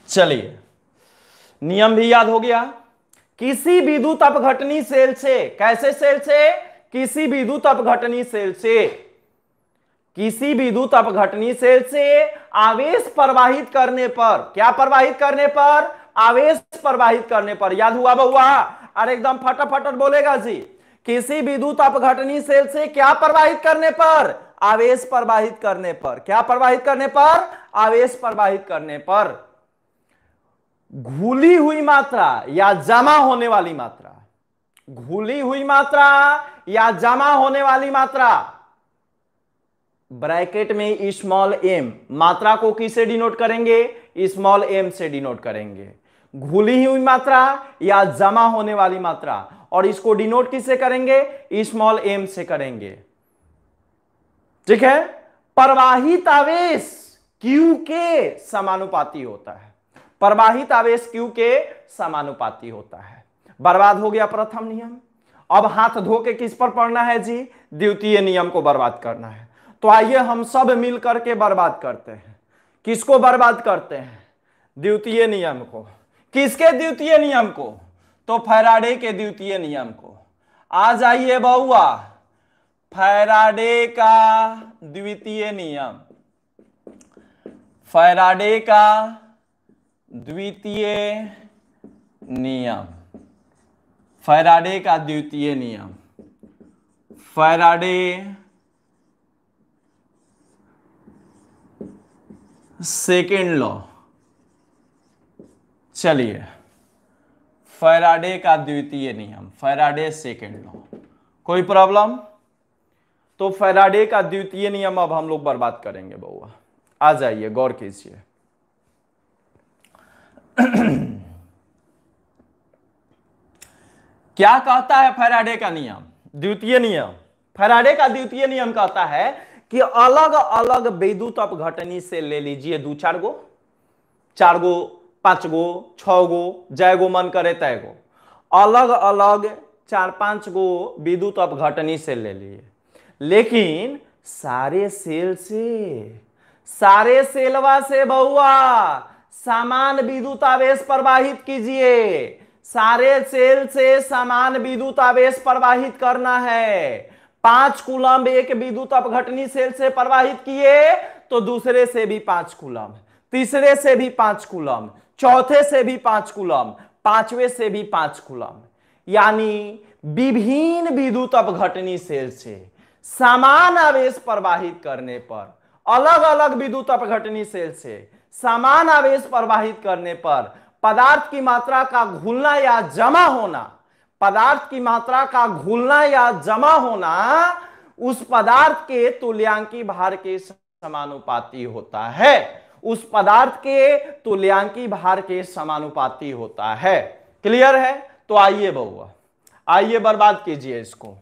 चलिए नियम भी याद हो गया किसी विद्युत अपघटनी सेल से कैसे सेल से किसी विद्युत अपघटनी सेल से किसी विद्युत अपघटनी सेल से आवेश प्रवाहित करने पर क्या प्रवाहित करने पर आवेश प्रवाहित करने पर याद हुआ बहुआ अरे एकदम फटाफट बोलेगा जी किसी विद्युत अपघटनी सेल से क्या प्रवाहित करने पर आवेश प्रवाहित करने पर क्या प्रवाहित करने पर आवेश प्रवाहित करने पर घुली हुई मात्रा या जमा होने वाली मात्रा घुली हुई मात्रा या जमा होने वाली मात्रा ब्रैकेट में स्मॉल एम मात्रा को किसे डिनोट करेंगे स्मॉल एम से डिनोट करेंगे घुली हुई मात्रा या जमा होने वाली मात्रा और इसको डिनोट किससे करेंगे स्मॉल एम से करेंगे ठीक है प्रवाहित आवेश क्यू के समानुपाती होता है प्रवाहित आवेश क्यू के समानुपाती होता है बर्बाद हो गया प्रथम नियम अब हाथ धो के किस पर पढ़ना है जी द्वितीय नियम को बर्बाद करना है तो आइए हम सब मिल करके बर्बाद करते हैं किसको बर्बाद करते हैं द्वितीय नियम को किसके द्वितीय नियम को तो फैराडे के द्वितीय नियम को आ जाइए बउआ फैराडे का द्वितीय नियम फैराडे का द्वितीय नियम फैराडे का द्वितीय नियम फैराडे सेकेंड लॉ चलिए फैराडे का द्वितीय नियम फैराडे सेकेंड लॉ कोई प्रॉब्लम तो फैराडे का द्वितीय नियम अब हम लोग बर्बाद करेंगे बउआ आ जाइए गौर कीजिए <clears throat> क्या कहता है फैराडे का नियम द्वितीय नियम फैराडे का द्वितीय नियम कहता है कि अलग अलग विद्युत अपघटनी से ले लीजिए दो चार गो चार गो पांच गो छ गो जय गो मन करे तय गो अलग अलग चार पांच गो विद्युत अपघटनी से ले लिए लेकिन सारे सेल से सारे सेलवा से बहुआ सामान विद्युत आवेश प्रवाहित कीजिए सारे सेल से समान विद्युत आवेश प्रवाहित करना है पांच कुलम एक विद्युत अपघटनी सेल से प्रवाहित किए तो दूसरे से भी पांच कुलम तीसरे से भी पांच कुलम चौथे से भी पांच कुलम पांचवे से भी पांच कुलम यानी विभिन्न विद्युत अपघटनी सेल से समान आवेश प्रवाहित करने पर अलग अलग विद्युत अपघटनी सेल से समान आवेश प्रवाहित करने पर पदार्थ की मात्रा का घुलना या जमा होना पदार्थ की मात्रा का घुलना या जमा होना उस पदार्थ के तुल्यांकी भार के समानुपाती होता है उस पदार्थ के तुल्यांकी भार के समानुपाती होता है क्लियर है तो आइए बउआ आइए बर्बाद कीजिए इसको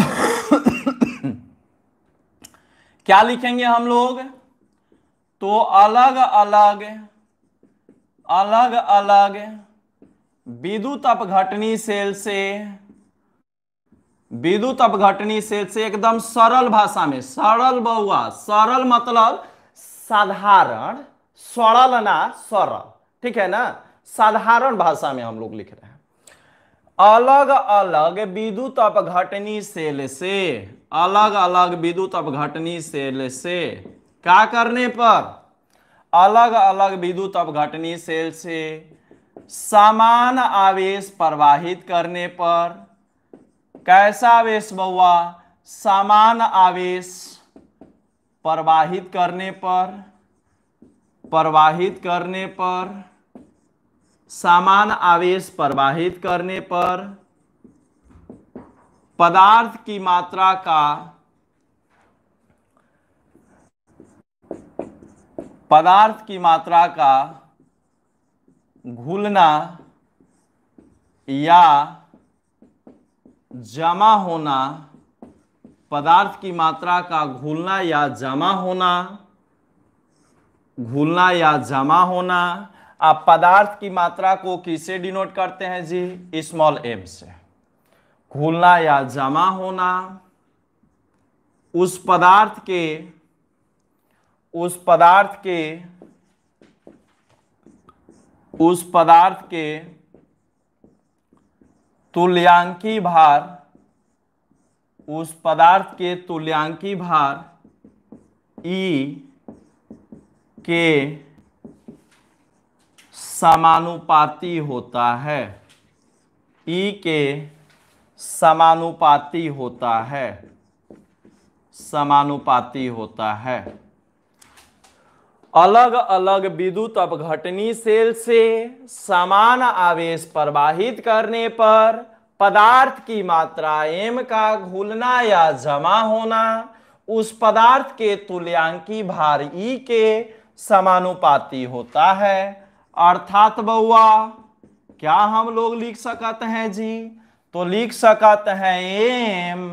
<coughs> क्या लिखेंगे हम लोग तो अलग अलग अलग अलग विद्युत अपघटनी सेल से विद्युत अपघटनी सेल से एकदम सरल भाषा में सरल बहुआ सरल मतलब साधारण सरल ना सरल ठीक है ना साधारण भाषा में हम लोग लिख रहे हैं अलग अलग विद्युत अपघटनी सेल से अलग अलग विद्युत अपघटनी सेल से क्या करने पर अलग अलग विद्युत अवघटनी सेल से समान आवेश प्रवाहित करने पर कैसा आवेश बउआ समान आवेश प्रवाहित करने पर प्रवाहित करने पर समान आवेश प्रवाहित करने पर पदार्थ की मात्रा का पदार्थ की मात्रा का घुलना या जमा होना पदार्थ की मात्रा का घुलना या जमा होना घुलना या जमा होना आप पदार्थ की मात्रा को किसे डिनोट करते हैं जी स्मॉल एम से घुलना या जमा होना उस पदार्थ के उस पदार्थ के उस पदार्थ के तुल्यांकी भार उस पदार्थ के तुल्यांकी भार ई e के समानुपाती होता है ई e के समानुपाती होता है समानुपाती होता है अलग अलग विद्युत अपघटनी सेल से समान आवेश प्रवाहित करने पर पदार्थ की मात्रा एम का घुलना या जमा होना उस पदार्थ के तुल्यांकी भार ई e के समानुपाती होता है अर्थात बउआ क्या हम लोग लिख सकते हैं जी तो लिख सकते हैं एम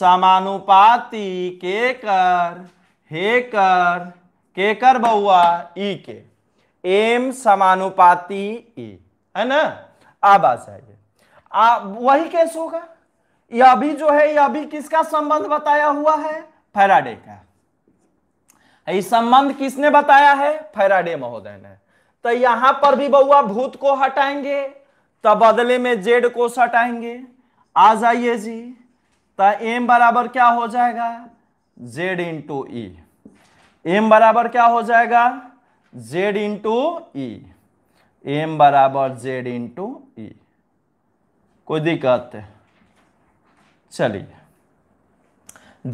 समानुपाती के कर हे कर के कर बउआ ई के एम समानुपाती ई है ना अब आ जाइए वही केस होगा यह अभी जो है यह अभी किसका संबंध बताया हुआ है फैराडे का इस संबंध किसने बताया है फैराडे महोदय ने तो यहां पर भी बउआ भूत को हटाएंगे तो बदले में जेड को सटाएंगे आ जाइए जी तो एम बराबर क्या हो जाएगा Z into E e। M बराबर क्या हो जाएगा जेड इंटू ई एम बराबर जेड इंटू ई कोई दिक्कत चलिए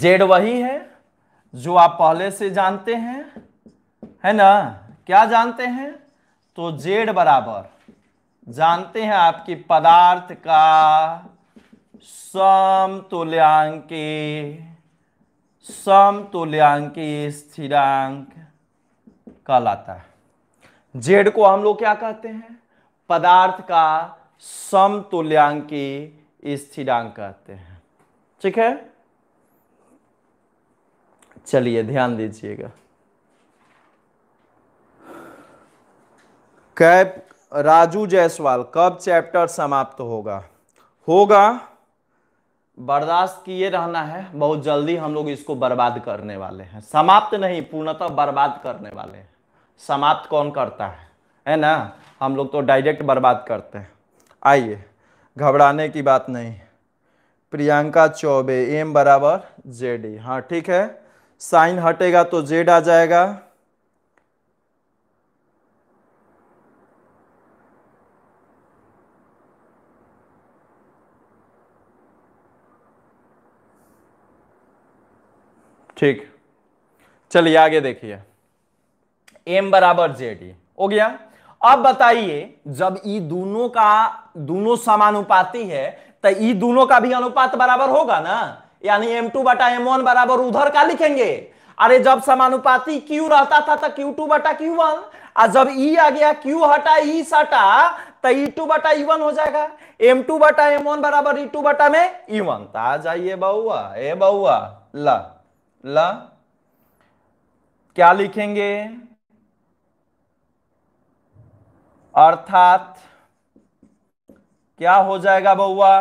जेड वही है जो आप पहले से जानते हैं है ना क्या जानते हैं तो जेड बराबर जानते हैं आपकी पदार्थ का समतुल्यांकी समतुल्यांकी स्थिरांक कहलाता है जेड को हम लोग क्या कहते हैं पदार्थ का समतुल्यांक स्थिरांक कहते हैं ठीक है चलिए ध्यान दीजिएगा कैप राजू जायसवाल कब चैप्टर समाप्त होगा होगा बर्दाश्त किए रहना है बहुत जल्दी हम लोग इसको बर्बाद करने वाले हैं समाप्त नहीं पूर्णतः बर्बाद करने वाले हैं समाप्त कौन करता है है ना हम लोग तो डायरेक्ट बर्बाद करते हैं आइए घबराने की बात नहीं प्रियंका चौबे एम बराबर जेड हाँ ठीक है साइन हटेगा तो जेड आ जाएगा ठीक चलिए आगे देखिए एम बराबर जेड e। हो गया अब बताइए जब ई दोनों का दोनों समानुपाती है तो ई दोनों का भी अनुपात बराबर होगा ना यानी एम टू बटा एम वन बराबर उधर का लिखेंगे अरे जब समानुपाती क्यू रहता था तो क्यू टू बटा क्यू वन आ जब ई e आ गया क्यू हटा ई e सटा तो ई टू बटा ई वन हो जाएगा एम टू बटा एम वन बराबर ई टू बटा में ई वन आ जाइए बउआ ए बउआ ला ला क्या लिखेंगे अर्थात क्या हो जाएगा बउआ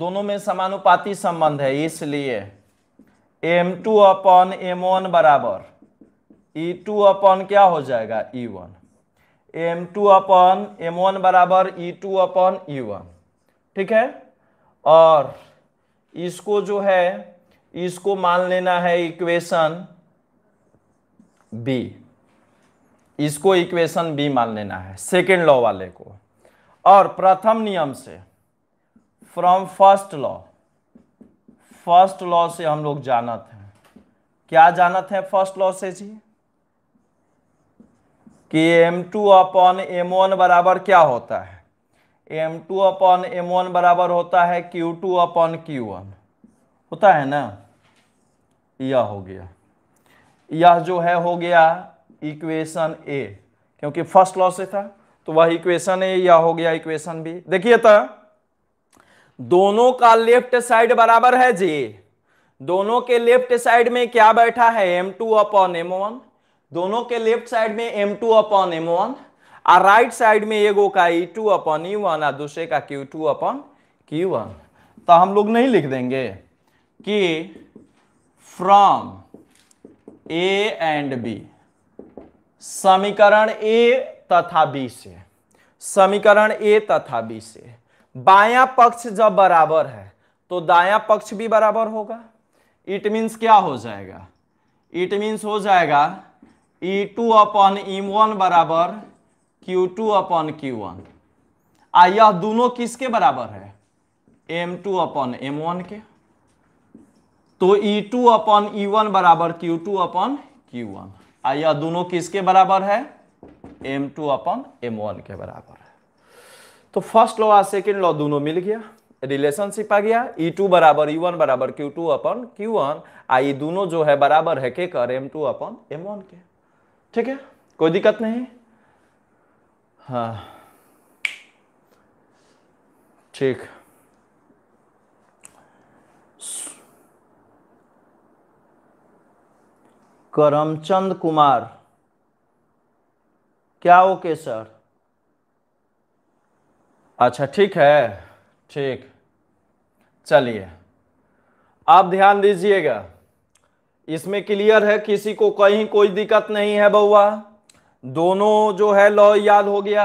दोनों में समानुपाती संबंध है इसलिए M two upon M one बराबर ई टू अपॉन क्या हो जाएगा E one M two upon M one बराबर E two upon E one ठीक है और इसको जो है इसको मान लेना है इक्वेशन बी इसको इक्वेशन बी मान लेना है सेकेंड लॉ वाले को और प्रथम नियम से from first law first law से हम लोग जानत हैं क्या जानत हैं फर्स्ट लॉ से जी कि M two upon M one बराबर क्या होता है M two upon M one बराबर होता है Q two upon Q one होता है ना यह हो गया यह जो है हो गया इक्वेशन ए क्योंकि फर्स्ट लॉ से था तो वह इक्वेशन ए यह हो गया इक्वेशन बी देखिए तो दोनों का लेफ्ट साइड बराबर है जे दोनों के लेफ्ट साइड में क्या बैठा है M two upon M one दोनों के लेफ्ट साइड में M two upon M one और राइट साइड में एगो का E two upon E one और दूसरे का Q two upon Q one तो हम लोग नहीं लिख देंगे कि फ्रॉम ए एंड बी समीकरण ए तथा बी से समीकरण ए तथा बी से बायां पक्ष जब बराबर है तो दायां पक्ष भी बराबर होगा इट मीन्स क्या हो जाएगा इट मीन्स हो जाएगा E two upon E one बराबर Q two upon Q one आ यह दोनों किसके बराबर है M two upon M one के तो E two upon E one बराबर Q two upon Q one आइए दोनों किसके बराबर है M two upon M one के बराबर है तो फर्स्ट लॉ और सेकेंड लॉ दोनों मिल गया रिलेशनशिप आ गया ई e टू बराबर ई e वन बराबर Q two upon Q one आई दोनों जो है बराबर है के कर M two upon M one के ठीक है कोई दिक्कत नहीं हाँ ठीक करमचंद कुमार क्या ओके सर अच्छा ठीक है ठीक चलिए आप ध्यान दीजिएगा इसमें क्लियर है किसी को कहीं कोई दिक्कत नहीं है बउआ दोनों जो है लॉ याद हो गया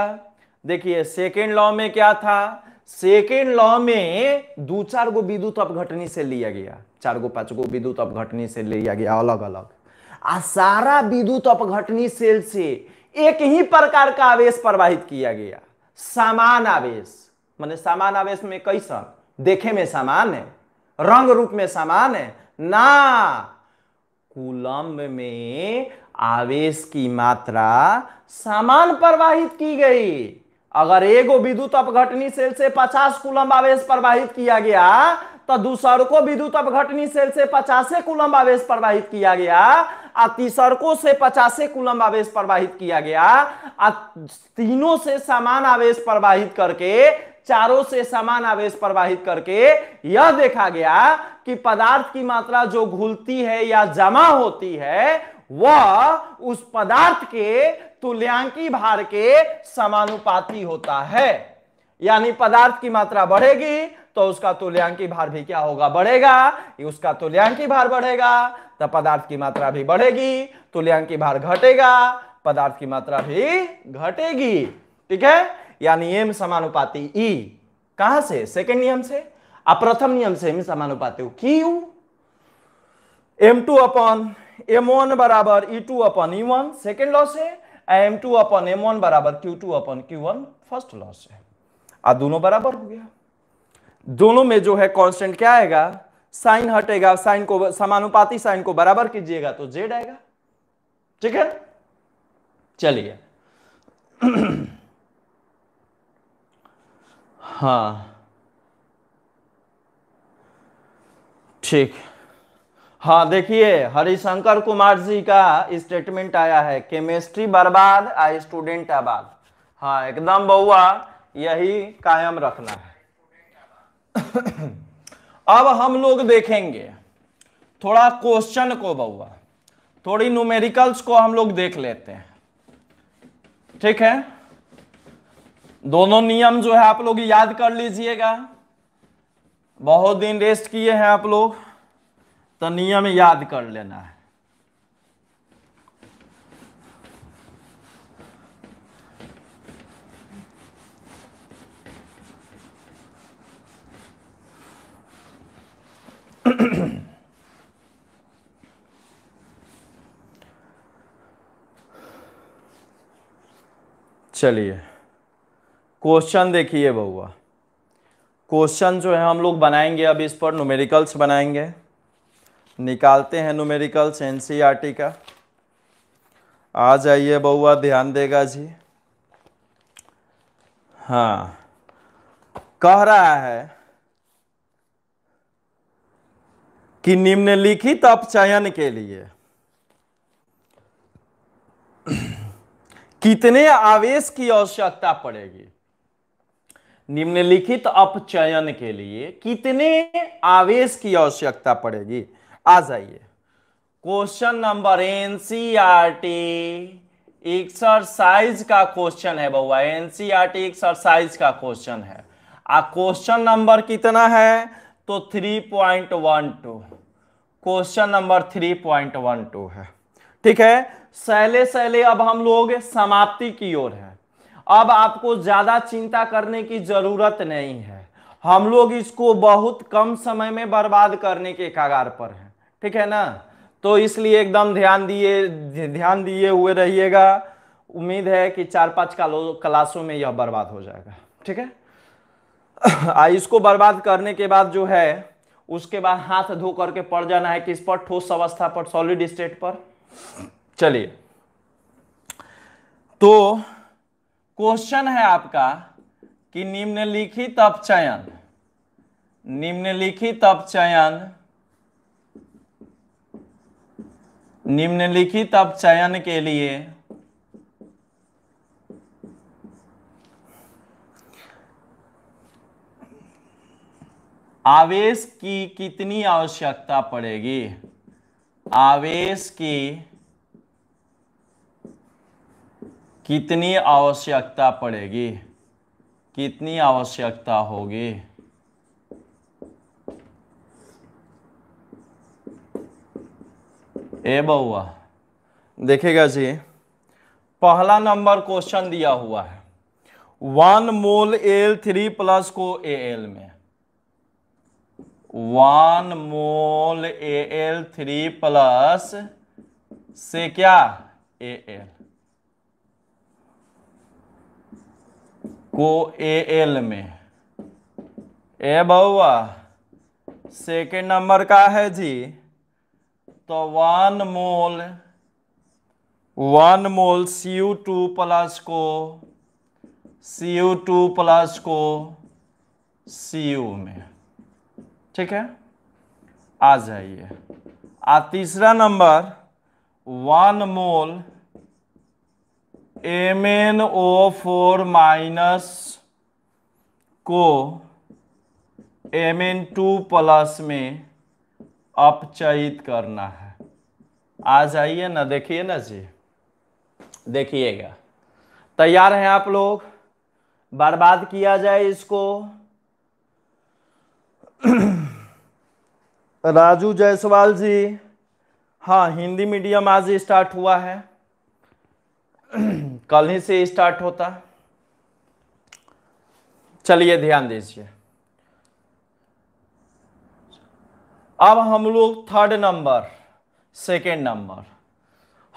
देखिए सेकेंड लॉ में क्या था सेकेंड लॉ में दो चार गो विद्युत अपघटनी से लिया गया चार गो पांच गो विद्युत अपघटनी से लिया गया अलग अलग आ सारा विद्युत अपघटनी सेल से एक ही प्रकार का आवेश प्रवाहित किया गया समान आवेश माने समान आवेश में कैसा देखे में समान है रंग रूप में समान है ना कुलम्ब में आवेश की मात्रा समान प्रवाहित की गई अगर एगो विद्युत अपघटनी सेल से 50 कुलम्ब आवेश प्रवाहित किया गया तो दूसर को विद्युत अपघटनी सेल से पचास कुलम्ब आवेश प्रवाहित किया गया तीसरकों से पचास कुलम आवेश प्रवाहित किया गया तीनों से समान आवेश प्रवाहित करके चारों से समान आवेश प्रवाहित करके यह देखा गया कि पदार्थ की मात्रा जो घुलती है या जमा होती है वह उस पदार्थ के तुल्यांकी भार के समानुपाती होता है यानी पदार्थ की मात्रा बढ़ेगी तो उसका तुल्यांकी भार भी क्या होगा बढ़ेगा उसका तुल्यांकी भार बढ़ेगा तो पदार्थ की मात्रा भी बढ़ेगी तुल्यांक की भार घटेगा पदार्थ की मात्रा भी घटेगी ठीक है यानी एम समानुपाती ई कहां से सेकेंड नियम से प्रथम नियम से एम समानुपाती Q M two upon M one बराबर E two upon E one second law से M two upon M one बराबर Q two upon Q one first law से आ दोनों बराबर हो गया दोनों में जो है कांस्टेंट क्या आएगा साइन हटेगा साइन को समानुपाती साइन को बराबर कीजिएगा तो जेड आएगा ठीक है चलिए <clears throat> हाँ ठीक हाँ देखिए हरिशंकर कुमार जी का स्टेटमेंट आया है केमिस्ट्री बर्बाद आ स्टूडेंट आबाद हाँ एकदम बउआ यही कायम रखना है <clears throat> अब हम लोग देखेंगे थोड़ा क्वेश्चन को बउआ थोड़ी न्यूमेरिकल्स को हम लोग देख लेते हैं ठीक है दोनों नियम जो है आप लोग याद कर लीजिएगा बहुत दिन रेस्ट किए हैं आप लोग तो नियम याद कर लेना है <clears throat> चलिए क्वेश्चन देखिए बउआ क्वेश्चन जो है हम लोग बनाएंगे अब इस पर न्यूमेरिकल्स बनाएंगे निकालते हैं न्यूमेरिकल्स एनसीईआरटी e का आ जाइए बउआ ध्यान देगा जी हाँ कह रहा है कि निम्नलिखित अपचयन के लिए कितने आवेश की आवश्यकता पड़ेगी निम्नलिखित अपचयन के लिए कितने आवेश की आवश्यकता पड़ेगी आ जाइए question number NCERT exercise e का क्वेश्चन है बउआ एनसीईआरटी एक्सरसाइज का क्वेश्चन है आ क्वेश्चन नंबर कितना है तो three point one two question number three point one two है ठीक है सहले सहले अब हम लोग समाप्ति की ओर है अब आपको ज्यादा चिंता करने की जरूरत नहीं है हम लोग इसको बहुत कम समय में बर्बाद करने के कागार पर हैं ठीक है ना तो इसलिए एकदम ध्यान दिए ध्यान दिए हुए रहिएगा उम्मीद है कि चार पांच क्लासों में यह बर्बाद हो जाएगा ठीक है <clears throat> इसको बर्बाद करने के बाद जो है उसके बाद हाथ धो करके पड़ जाना है किस पर ठोस अवस्था पर सॉलिड स्टेट पर चलिए तो क्वेश्चन है आपका कि निम्नलिखित अपचयन निम्नलिखित अपचयन निम्नलिखित अपचयन के लिए आवेश की कितनी आवश्यकता पड़ेगी आवेश की कितनी आवश्यकता पड़ेगी कितनी आवश्यकता होगी ए बउआ देखिएगा जी पहला नंबर क्वेश्चन दिया हुआ है one mole L three plus को ए एल में one mole A L three plus से क्या ए एल को ए एल में ए बउआ सेकेंड नंबर का है जी तो one mole one mole C U two plus को सी यू टू प्लस को सी यू में ठीक है आ जाइए आ तीसरा नंबर one mole M N O four minus को एम एन टू प्लस में अपचयित करना है आ जाइए ना देखिए ना जी देखिएगा तैयार हैं आप लोग बर्बाद किया जाए इसको <clears throat> राजू जायसवाल जी हाँ हिंदी मीडियम आज स्टार्ट हुआ है <clears throat> कल ही से स्टार्ट होता चलिए ध्यान दीजिए अब हम लोग थर्ड नंबर सेकेंड नंबर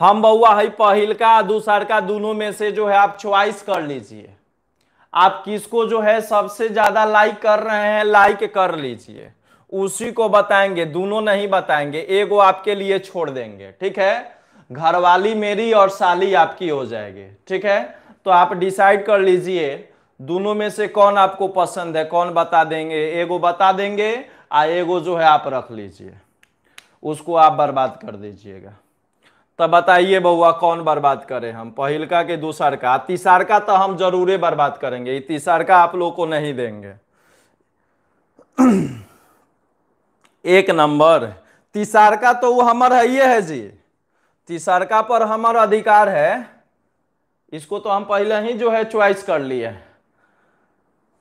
हम बउआ है पहल का दूसर का दोनों में से जो है आप च्वाइस कर लीजिए आप किसको जो है सबसे ज्यादा लाइक कर रहे हैं लाइक कर लीजिए उसी को बताएंगे दोनों नहीं बताएंगे एगो आपके लिए छोड़ देंगे ठीक है घरवाली मेरी और साली आपकी हो जाएगी ठीक है तो आप डिसाइड कर लीजिए दोनों में से कौन आपको पसंद है कौन बता देंगे एगो बता देंगे आ एगो जो है आप रख लीजिए उसको आप बर्बाद कर दीजिएगा तब बताइए बउआ कौन बर्बाद करें हम पहल का के दूसर का तीसर का तो हम जरूरे बर्बाद करेंगे तीसर का आप लोग को नहीं देंगे एक नंबर तिसारका तो वो हमार है ये है जी तिसारका पर हमर अधिकार है इसको तो हम पहले ही जो है चॉइस कर लिए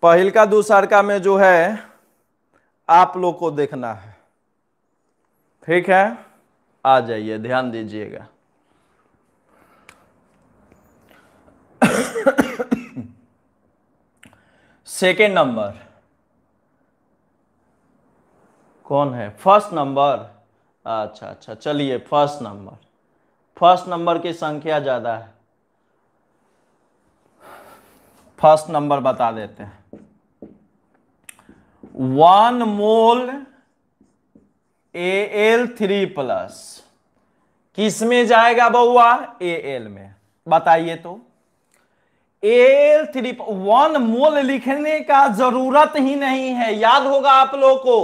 पहल का दूसरका में जो है आप लोग को देखना है ठीक है आ जाइए ध्यान दीजिएगा <coughs> सेकेंड नंबर कौन है फर्स्ट नंबर अच्छा अच्छा चलिए फर्स्ट नंबर फर्स्ट नंबर की संख्या ज़्यादा है फर्स्ट नंबर बता देते हैं one mole A L three plus किस में जाएगा बउआ ए एल में बताइए तो एल थ्री वन मोल लिखने का जरूरत ही नहीं है याद होगा आप लोगों को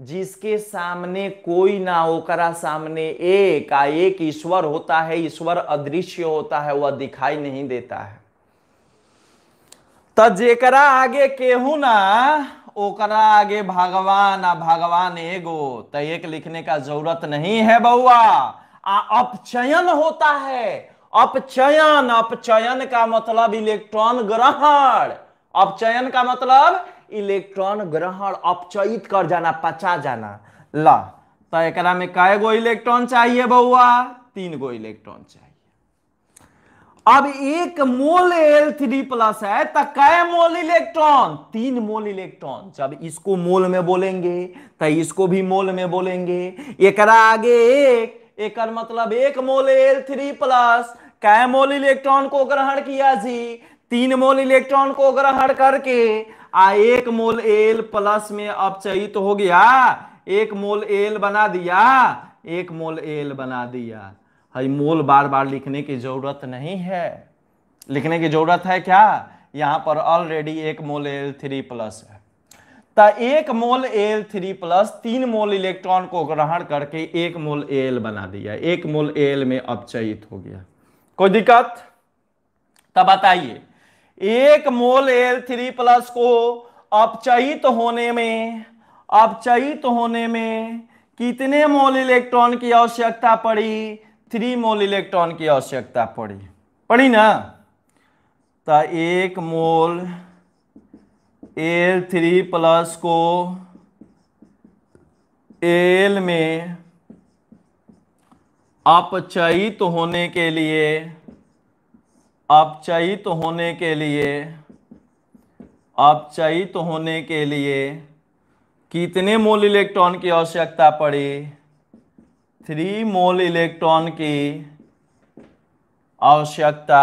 जिसके सामने कोई ना ओकरा सामने एक आ एक ईश्वर होता है ईश्वर अदृश्य होता है वह दिखाई नहीं देता है तो जेकरा आगे केहू ना ओकरा आगे भगवान आ भगवान एगो तो एक लिखने का जरूरत नहीं है बउआ आ अपचयन होता है अपचयन अपचयन का मतलब इलेक्ट्रॉन ग्रहण अपचयन का मतलब इलेक्ट्रॉन ग्रहण अपचयित कर जाना पचा जाना ल तो एक में कै गो इलेक्ट्रॉन चाहिए बउआ तीन गो इलेक्ट्रॉन चाहिए अब एक मोल एल थ्री प्लस है तो कै मोल इलेक्ट्रॉन तीन मोल इलेक्ट्रॉन जब इसको मोल में बोलेंगे तो इसको भी मोल में बोलेंगे एक आगे एक एक मतलब एक मोल एल थ्री प्लस कै मोल इलेक्ट्रॉन को ग्रहण किया जी तीन मोल इलेक्ट्रॉन को ग्रहण करके आ एक मोल एल प्लस में अपचयित तो हो गया एक मोल एल बना दिया एक मोल एल बना दिया हाई मोल बार बार लिखने की जरूरत नहीं है लिखने की जरूरत है क्या यहां पर ऑलरेडी एक मोल एल थ्री प्लस है तो एक मोल एल थ्री प्लस तीन मोल इलेक्ट्रॉन को ग्रहण करके एक मोल एल बना दिया एक मोल एल में अपचयित हो गया कोई दिक्कत तब बताइए एक मोल एल थ्री प्लस को अपचयित होने में अपचयित होने में कितने मोल इलेक्ट्रॉन की आवश्यकता पड़ी थ्री मोल इलेक्ट्रॉन की आवश्यकता पड़ी पड़ी ना तो एक मोल एल थ्री प्लस को एल में अपचयित होने के लिए अपचयित तो होने के लिए अपचयित तो होने के लिए कितने मोल इलेक्ट्रॉन की आवश्यकता पड़ी थ्री मोल इलेक्ट्रॉन की आवश्यकता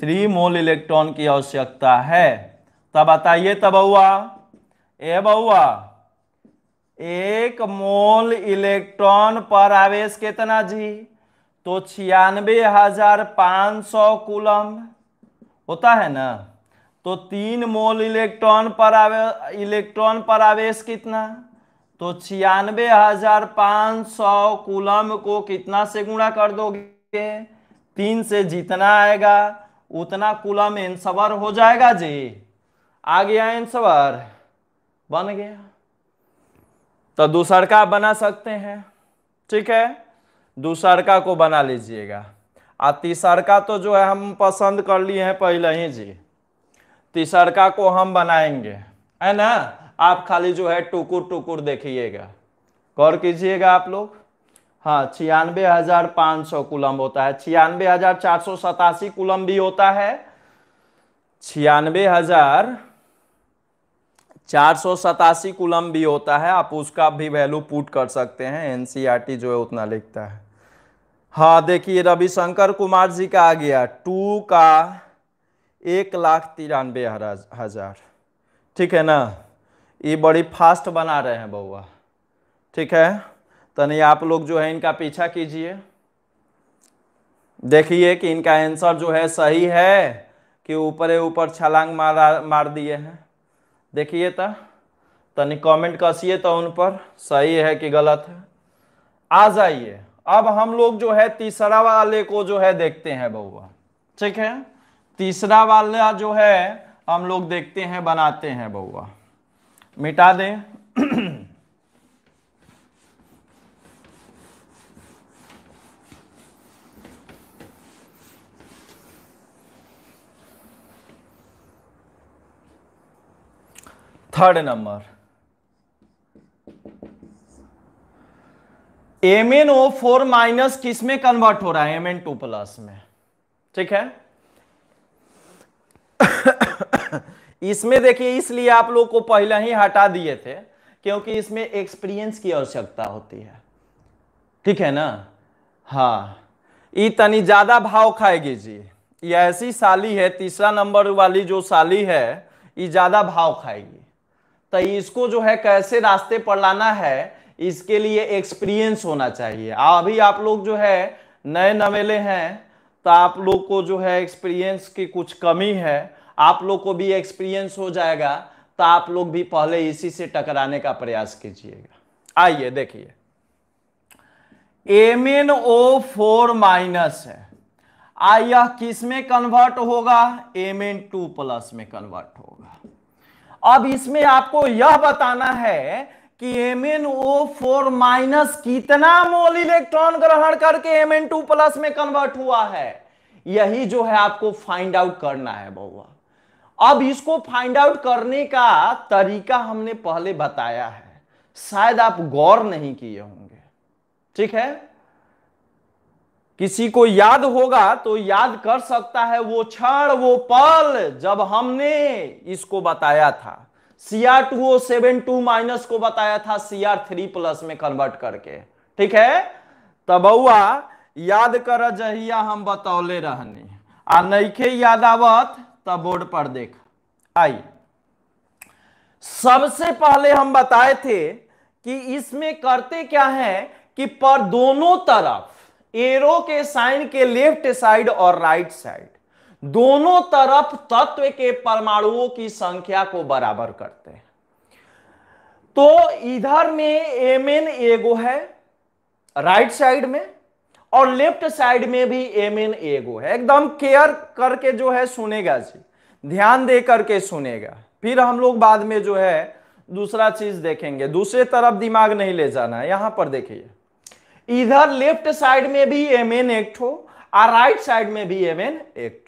थ्री मोल इलेक्ट्रॉन की आवश्यकता है तब बताइए तब हुआ ए बउआ एक मोल इलेक्ट्रॉन पर आवेश कितना जी तो छियानवे हजार पाँच सौ कुलम होता है ना तो तीन मोल इलेक्ट्रॉन पर इलेक्ट्रॉन पर आवेश कितना तो छियानवे हजार पाँच सौ कुलम को कितना से गुणा कर दोगे तीन से जितना आएगा उतना कुलम एंसवर हो जाएगा जी आ गया एंसवर बन गया तो दूसर का बना सकते हैं ठीक है दूसरका को बना लीजिएगा आ तीसरका तो जो है हम पसंद कर लिए हैं पहले ही जी तीसरका को हम बनाएंगे है ना आप खाली जो है टुकुर टुकुर देखिएगा गौर कीजिएगा आप लोग हाँ छियानवे हजार पाँच सौ कुलम होता है छियानवे हजार चार सौ सतासी कुलम भी होता है छियानवे हजार चार सौ सतासी कुलम भी होता है आप उसका भी वैल्यू पुट कर सकते हैं एनसीईआरटी e जो है उतना लिखता है हाँ देखिए रविशंकर कुमार जी का आ गया टू का एक लाख तिरानवे हजार ठीक है ना ये बड़ी फास्ट बना रहे हैं बउआ ठीक है तो नहीं आप लोग जो है इनका पीछा कीजिए देखिए कि इनका आंसर जो है सही है कि ऊपर ऊपर छलांग मारा मार दिए हैं देखिए तो तनिक कमेंट कसिए तो उन पर सही है कि गलत है आ जाइए अब हम लोग जो है तीसरा वाले को जो है देखते हैं बउआ ठीक है तीसरा वाला जो है हम लोग देखते हैं बनाते हैं बउआ मिटा दें third number M N O four minus किस में कन्वर्ट हो रहा है एम एन टू प्लस में ठीक है <coughs> इसमें देखिए इसलिए आप लोग को पहले ही हटा दिए थे क्योंकि इसमें एक्सपीरियंस की आवश्यकता होती है ठीक है ना हाँ ये तनी ज्यादा भाव खाएगी जी ये ऐसी साली है तीसरा नंबर वाली जो साली है ये ज्यादा भाव खाएगी तो इसको जो है कैसे रास्ते पर लाना है इसके लिए एक्सपीरियंस होना चाहिए अभी आप लोग जो है नए नवेले हैं तो आप लोग को जो है एक्सपीरियंस की कुछ कमी है आप लोग को भी एक्सपीरियंस हो जाएगा तो आप लोग भी पहले इसी से टकराने का प्रयास कीजिएगा आइए देखिए M N O four minus है आइए किस में कन्वर्ट होगा एम एन टू प्लस में कन्वर्ट होगा अब इसमें आपको यह बताना है कि MnO4 माइनस कितना मोल इलेक्ट्रॉन ग्रहण करके Mn2 प्लस में कन्वर्ट हुआ है यही जो है आपको फाइंड आउट करना है बउआ अब इसको फाइंड आउट करने का तरीका हमने पहले बताया है शायद आप गौर नहीं किए होंगे ठीक है किसी को याद होगा तो याद कर सकता है वो क्षण वो पल जब हमने इसको बताया था CR two O seven two minus को बताया था थ्री प्लस में कन्वर्ट करके ठीक है तबौआ तो याद कर जहिया हम बतौले रहनी आ नईखे याद आवत तब तो बोर्ड पर देख आई सबसे पहले हम बताए थे कि इसमें करते क्या है कि पर दोनों तरफ एरो के साइन के लेफ्ट साइड और राइट साइड दोनों तरफ तत्व के परमाणुओं की संख्या को बराबर करते हैं तो इधर में एम एन एगो है राइट साइड में और लेफ्ट साइड में भी एम एन एगो है एकदम केयर करके जो है सुनेगा जी ध्यान दे करके सुनेगा फिर हम लोग बाद में जो है दूसरा चीज देखेंगे दूसरे तरफ दिमाग नहीं ले जाना है यहां पर देखिए इधर लेफ्ट साइड में भी एम एन एक ठो और राइट साइड में भी एम एन एक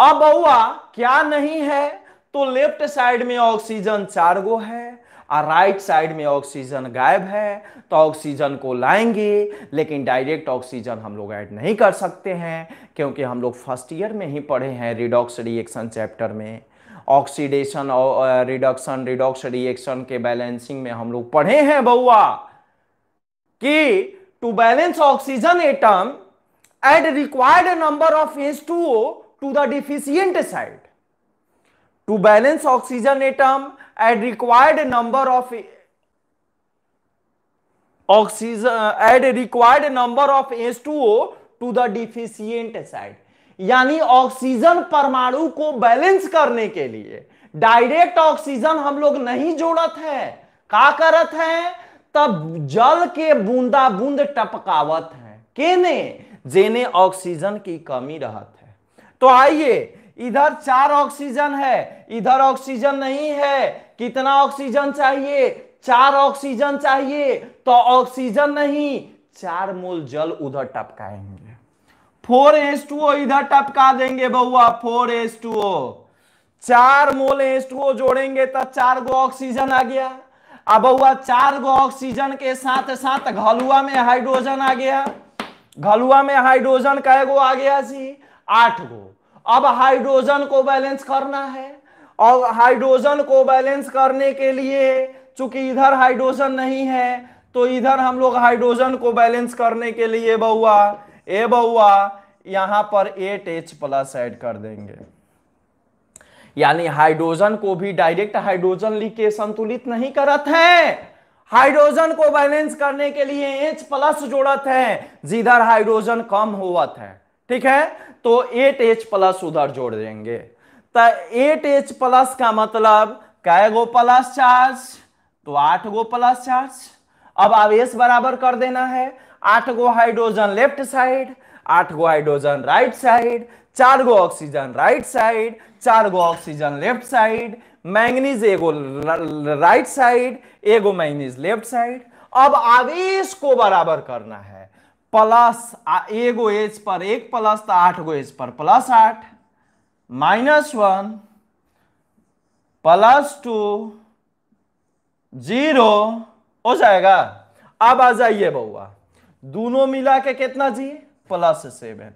अब बउआ क्या नहीं है तो लेफ्ट साइड में ऑक्सीजन चार गो है और राइट साइड में ऑक्सीजन गायब है तो ऑक्सीजन को लाएंगे लेकिन डायरेक्ट ऑक्सीजन हम लोग ऐड नहीं कर सकते हैं क्योंकि हम लोग फर्स्ट ईयर में ही पढ़े हैं रिडॉक्स रिएक्शन चैप्टर में ऑक्सीडेशन और रिडक्शन रिडॉक्स रिएक्शन के बैलेंसिंग में हम लोग पढ़े हैं बउआ कि to balance oxygen atom add required number of S two to the deficient side to balance oxygen atom add required number of oxygen add required number of S two O to the deficient side यानी oxygen परमाणु को balance करने के लिए direct oxygen हम लोग नहीं जोड़त है का करत है तब जल के बूंदा बूंद टपकावत है केने जेने ऑक्सीजन की कमी रहत है तो आइए इधर चार ऑक्सीजन है इधर ऑक्सीजन नहीं है कितना ऑक्सीजन चाहिए चार ऑक्सीजन चाहिए तो ऑक्सीजन नहीं चार मोल जल उधर टपकाएंगे फोर एस टू ओ इधर टपका देंगे बउआ फोर एस टू ओ चार मोल एस टू ओ जोड़ेंगे तो चार गो ऑक्सीजन आ गया अब बउआ चार गो ऑक्सीजन के साथ साथ घलुआ में हाइड्रोजन आ गया घलुआ में हाइड्रोजन का एगो आ गया जी आठ गो अब हाइड्रोजन को बैलेंस करना है और हाइड्रोजन को बैलेंस करने के लिए चूंकि इधर हाइड्रोजन नहीं है तो इधर हम लोग हाइड्रोजन को बैलेंस करने के लिए बउआ ए बउआ यहां पर एट एच प्लस एड कर देंगे यानी हाइड्रोजन को भी डायरेक्ट हाइड्रोजन लिख के संतुलित नहीं करत है हाइड्रोजन को बैलेंस करने के लिए एच प्लस जोड़त है जिधर हाइड्रोजन कम हुआ था ठीक है तो एट एच प्लस उधर जोड़ देंगे तो एट एच प्लस का मतलब कै गो प्लस चार्ज तो आठ गो प्लस चार्ज अब आवेश बराबर कर देना है आठ गो हाइड्रोजन लेफ्ट साइड आठ गो हाइड्रोजन राइट साइड चार गो ऑक्सीजन राइट साइड चार गो ऑक्सीजन लेफ्ट साइड मैंगनीज एगो राइट साइड एगो मैंगनीज लेफ्ट साइड अब आवेश को बराबर करना है प्लस एगो एज पर एक प्लस तो आठ गो एज पर प्लस आठ minus one plus two zero हो जाएगा अब आ जाइए बउआ दोनों मिला के कितना जी प्लस सेवन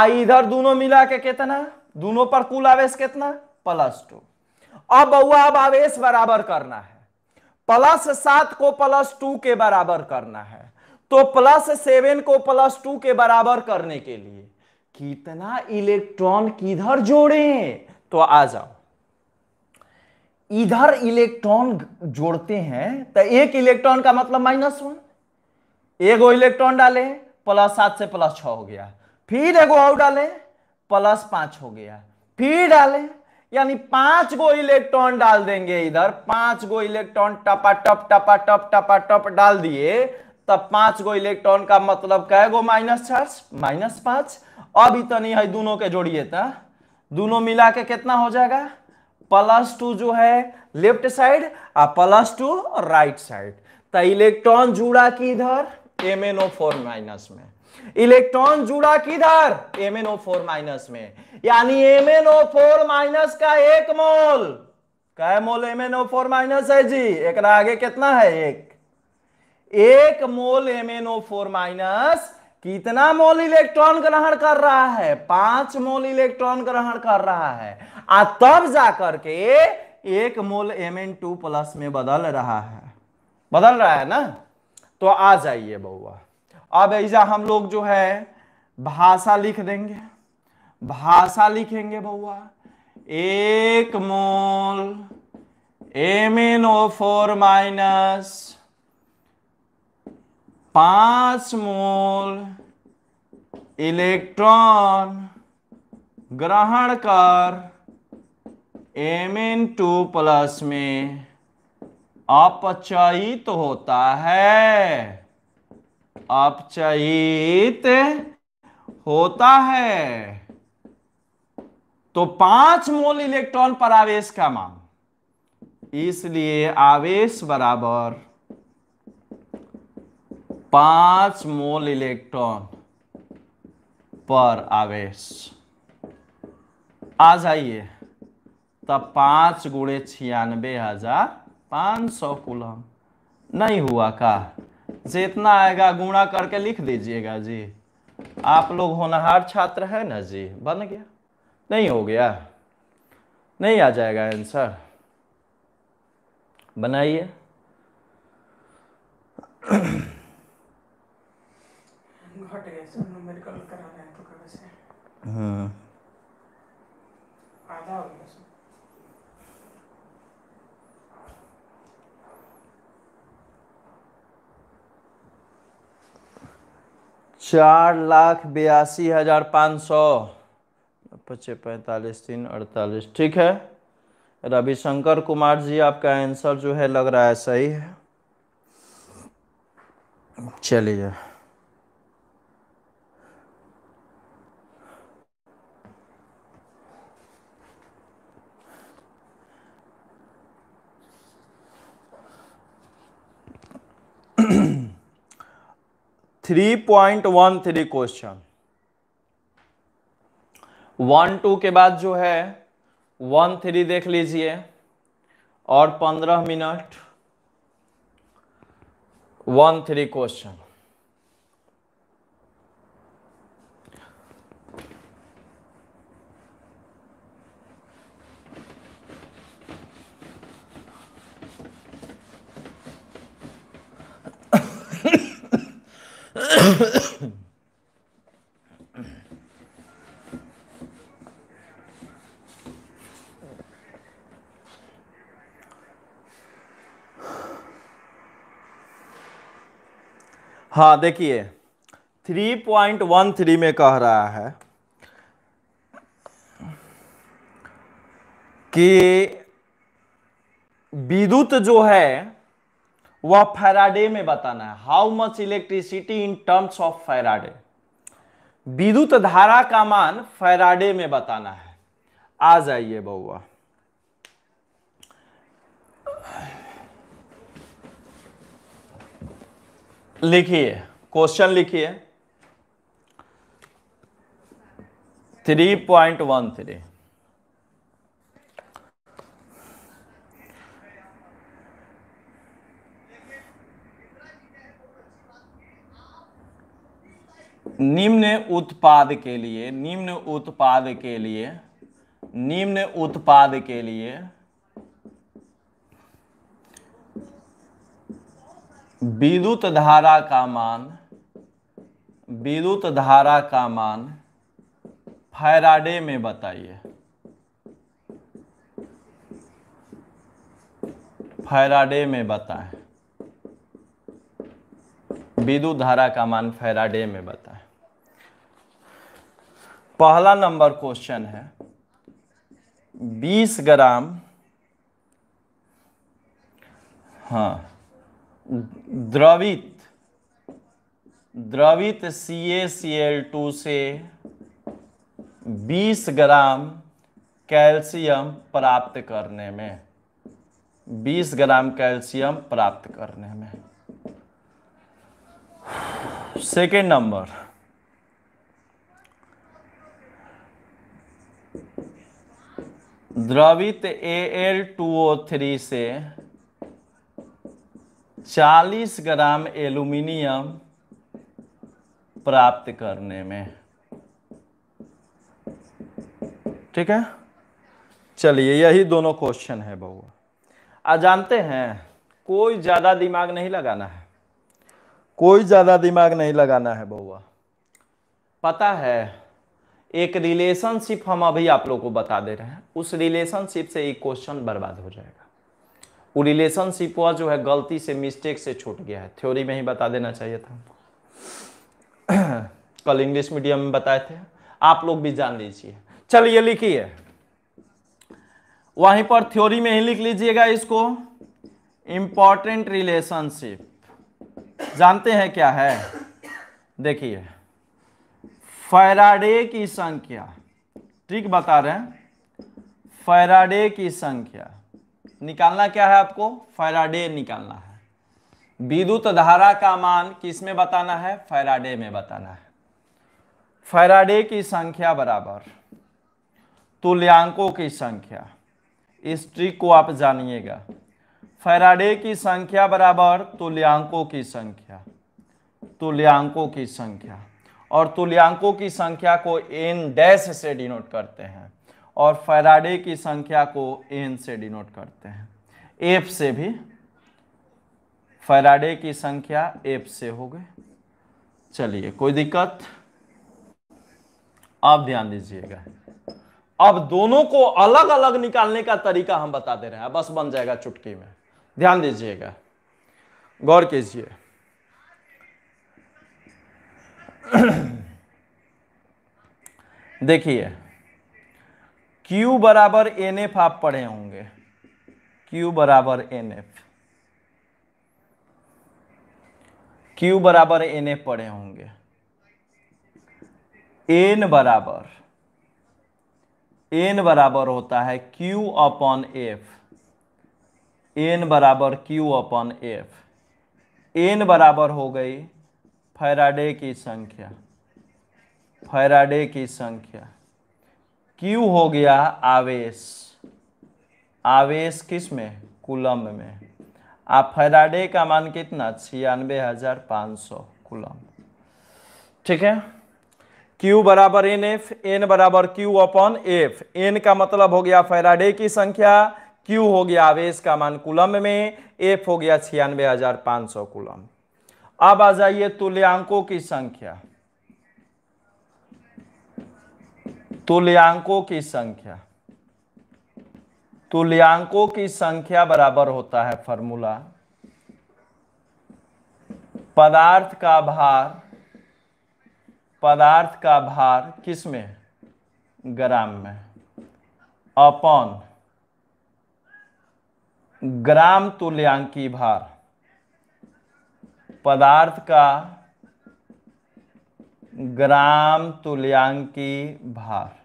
आ इधर दोनों मिला के कितना दोनों पर कुल आवेश कितना प्लस टू अब बउआ अब आवेश बराबर करना है प्लस सात को प्लस टू के बराबर करना है तो प्लस सेवन को प्लस टू के बराबर करने के लिए कितना इलेक्ट्रॉन किधर जोड़ें तो आ जाओ इधर इलेक्ट्रॉन जोड़ते हैं तो एक इलेक्ट्रॉन का मतलब माइनस वन एगो इलेक्ट्रॉन डाले प्लस सात से प्लस छ हो गया फिर एगो और डाले प्लस पांच हो गया फिर डाले यानी पांच गो इलेक्ट्रॉन डाल देंगे इधर पांच गो इलेक्ट्रॉन टपा टप टपा टप टपा टप डाल दिए तब तो पांच गो इलेक्ट्रॉन का मतलब कै गो माइनस चार्ज माइनस पांच अब इतनी है दोनों के जोड़िए तो दोनों मिला के कितना हो जाएगा प्लस टू जो है लेफ्ट साइड आ प्लस टू राइट साइड तो इलेक्ट्रॉन जुड़ा की इधर M N O four minus में इलेक्ट्रॉन जुड़ा किधर M N O four minus में यानी M N O four minus का एक मोल कै mole M N O four minus है जी एक आगे कितना है एक एक मोल ओ फोर माइनस कितना मोल इलेक्ट्रॉन ग्रहण कर रहा है पांच मोल इलेक्ट्रॉन ग्रहण कर रहा है आ तब जाकर के एक mole M N two plus में बदल रहा है बदल रहा है ना तो आ जाइए बउआ अब ऐसा हम लोग जो है भाषा लिख देंगे भाषा लिखेंगे बउआ एक mole M N O four minus पांच मोल इलेक्ट्रॉन ग्रहण कर एम एन टू प्लस में अपचयित तो होता है अपचयित होता है तो पांच मोल इलेक्ट्रॉन पर आवेश का मान इसलिए आवेश बराबर पांच मोल इलेक्ट्रॉन पर आवेश आ जाइए तब पांच गुड़े छियानबे हजार पांच सौ कुलम नहीं हुआ का जितना आएगा गुणा करके लिख दीजिएगा जी आप लोग होनहार छात्र है ना जी बन गया नहीं हो गया नहीं आ जाएगा आंसर बनाइए गए करा रहे हैं तो हाँ। आधा हो गया चार लाख बयासी हजार पाँच सौ पच्चीस पैंतालीस तीन अड़तालीस ठीक है रविशंकर कुमार जी आपका आंसर जो है लग रहा है सही है चलिए three point one three question one two के बाद जो है वन थ्री देख लीजिए और पंद्रह मिनट वन थ्री क्वेश्चन <coughs> हाँ देखिए 3.13 में कह रहा है कि विद्युत जो है वह फैराडे में बताना है how much electricity in terms of Faraday विद्युत धारा का मान फैराडे में बताना है आ जाइए बउआ लिखिए क्वेश्चन लिखिए थ्री पॉइंट वन थ्री निम्न उत्पाद के लिए निम्न उत्पाद के लिए निम्न उत्पाद के लिए विद्युत धारा का मान विद्युत धारा का मान फैराडे में बताइए फैराडे में बताएं विद्युत धारा का मान फैराडे में बताएं पहला नंबर क्वेश्चन है 20 ग्राम हाँ द्रवित द्रवित CaCl2 से 20 ग्राम कैल्शियम प्राप्त करने में 20 ग्राम कैल्शियम प्राप्त करने में सेकेंड नंबर द्रवित Al2O3 से 40 ग्राम एल्यूमिनियम प्राप्त करने में ठीक है चलिए यही दोनों क्वेश्चन है बहु आ जानते हैं कोई ज़्यादा दिमाग नहीं लगाना है कोई ज़्यादा दिमाग नहीं लगाना है बउआ पता है एक रिलेशनशिप हम अभी आप लोग को बता दे रहे हैं उस रिलेशनशिप से एक क्वेश्चन बर्बाद हो जाएगा वो रिलेशनशिप हुआ जो है गलती से मिस्टेक से छूट गया है थ्योरी में ही बता देना चाहिए था <clears throat> कल इंग्लिश मीडियम में बताए थे आप लोग भी जान लीजिए चलिए लिखिए वहीं पर थ्योरी में ही लिख लीजिएगा इसको इंपॉर्टेंट रिलेशनशिप जानते हैं क्या है देखिए फैराडे की संख्या ठीक बता रहे हैं फैराडे की संख्या निकालना क्या है आपको फैराडे निकालना है विद्युत धारा का मान किस में बताना है फैराडे में बताना है फैराडे की संख्या बराबर तुल्यांकों की संख्या इस ट्रिक को आप जानिएगा फैराडे की संख्या बराबर तुल्यांकों की संख्या तुल्यांकों की संख्या और तुल्यांकों की संख्या को एन डैश से डिनोट करते हैं और फैराडे की संख्या को एन से डिनोट करते हैं एफ से भी फैराडे की संख्या एफ से हो गई चलिए कोई दिक्कत आप ध्यान दीजिएगा अब दोनों को अलग अलग निकालने का तरीका हम बता दे रहे हैं बस बन जाएगा चुटकी में ध्यान दीजिएगा गौर कीजिए <clears throat> देखिए Q बराबर एन एफ आप पढ़े होंगे Q बराबर एन एफ क्यू बराबर एन एफ पढ़े होंगे एन बराबर एन बराबर होता है Q अपॉन एफ एन बराबर Q अपॉन एफ एन बराबर हो गई फैराडे की संख्या फैराडे की संख्या क्यू हो गया आवेश आवेश किस में कुलम में आप फैराडे का मान कितना छियानवे हजार पाँच सौ कुलम ठीक है Q बराबर एन एफ एन बराबर क्यू अपॉन एफ एन का मतलब हो गया फैराडे की संख्या Q हो गया आवेश का मान कुलम में एफ हो गया छियानवे हजार पाँच सौ कुलम अब आ जाइए तुल्यांकों की संख्या तुल्यांकों की संख्या तुल्यांकों की संख्या बराबर होता है फॉर्मूला पदार्थ का भार पदार्थ का भार किस में ग्राम में अपॉन ग्राम तुल्यांकी भार पदार्थ का ग्राम तुल्यांकी भार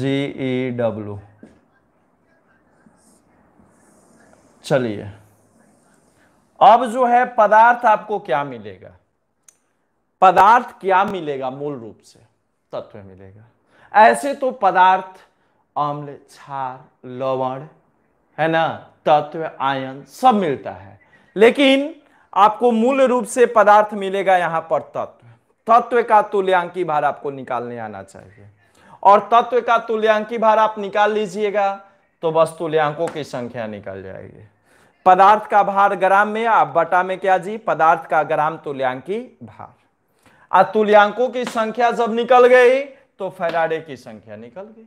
जी ई डब्ल्यू चलिए अब जो है पदार्थ आपको क्या मिलेगा पदार्थ क्या मिलेगा मूल रूप से तत्व मिलेगा ऐसे तो पदार्थ अम्ल छार लवण है ना तत्व आयन सब मिलता है लेकिन आपको मूल रूप से पदार्थ मिलेगा यहां पर तत्व तत्व का तुल्यांकी भार आपको निकालने आना चाहिए और तत्व का तुल्यांकी भार आप निकाल लीजिएगा तो बस तुल्यांकों की संख्या निकल जाएगी पदार्थ का भार ग्राम में आप बटा में क्या जी पदार्थ का ग्राम तुल्यांकी भार तुल्यांकों की संख्या जब निकल गई तो फैराडे की संख्या निकल गई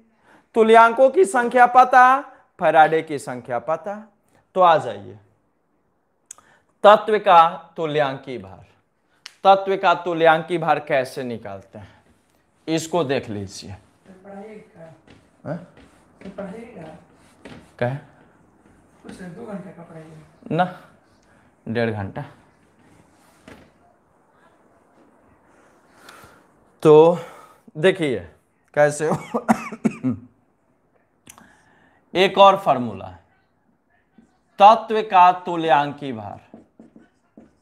तुल्यांकों की संख्या पता फराडे की संख्या पता तो आ जाइए तत्व का तुल्यांकी भार तत्व का तुल्यांकी भार कैसे निकालते हैं इसको देख लीजिए तो हाँ? तो कह ना डेढ़ घंटा तो देखिए कैसे हो एक और फॉर्मूला है तत्व का तुल्यांकी भार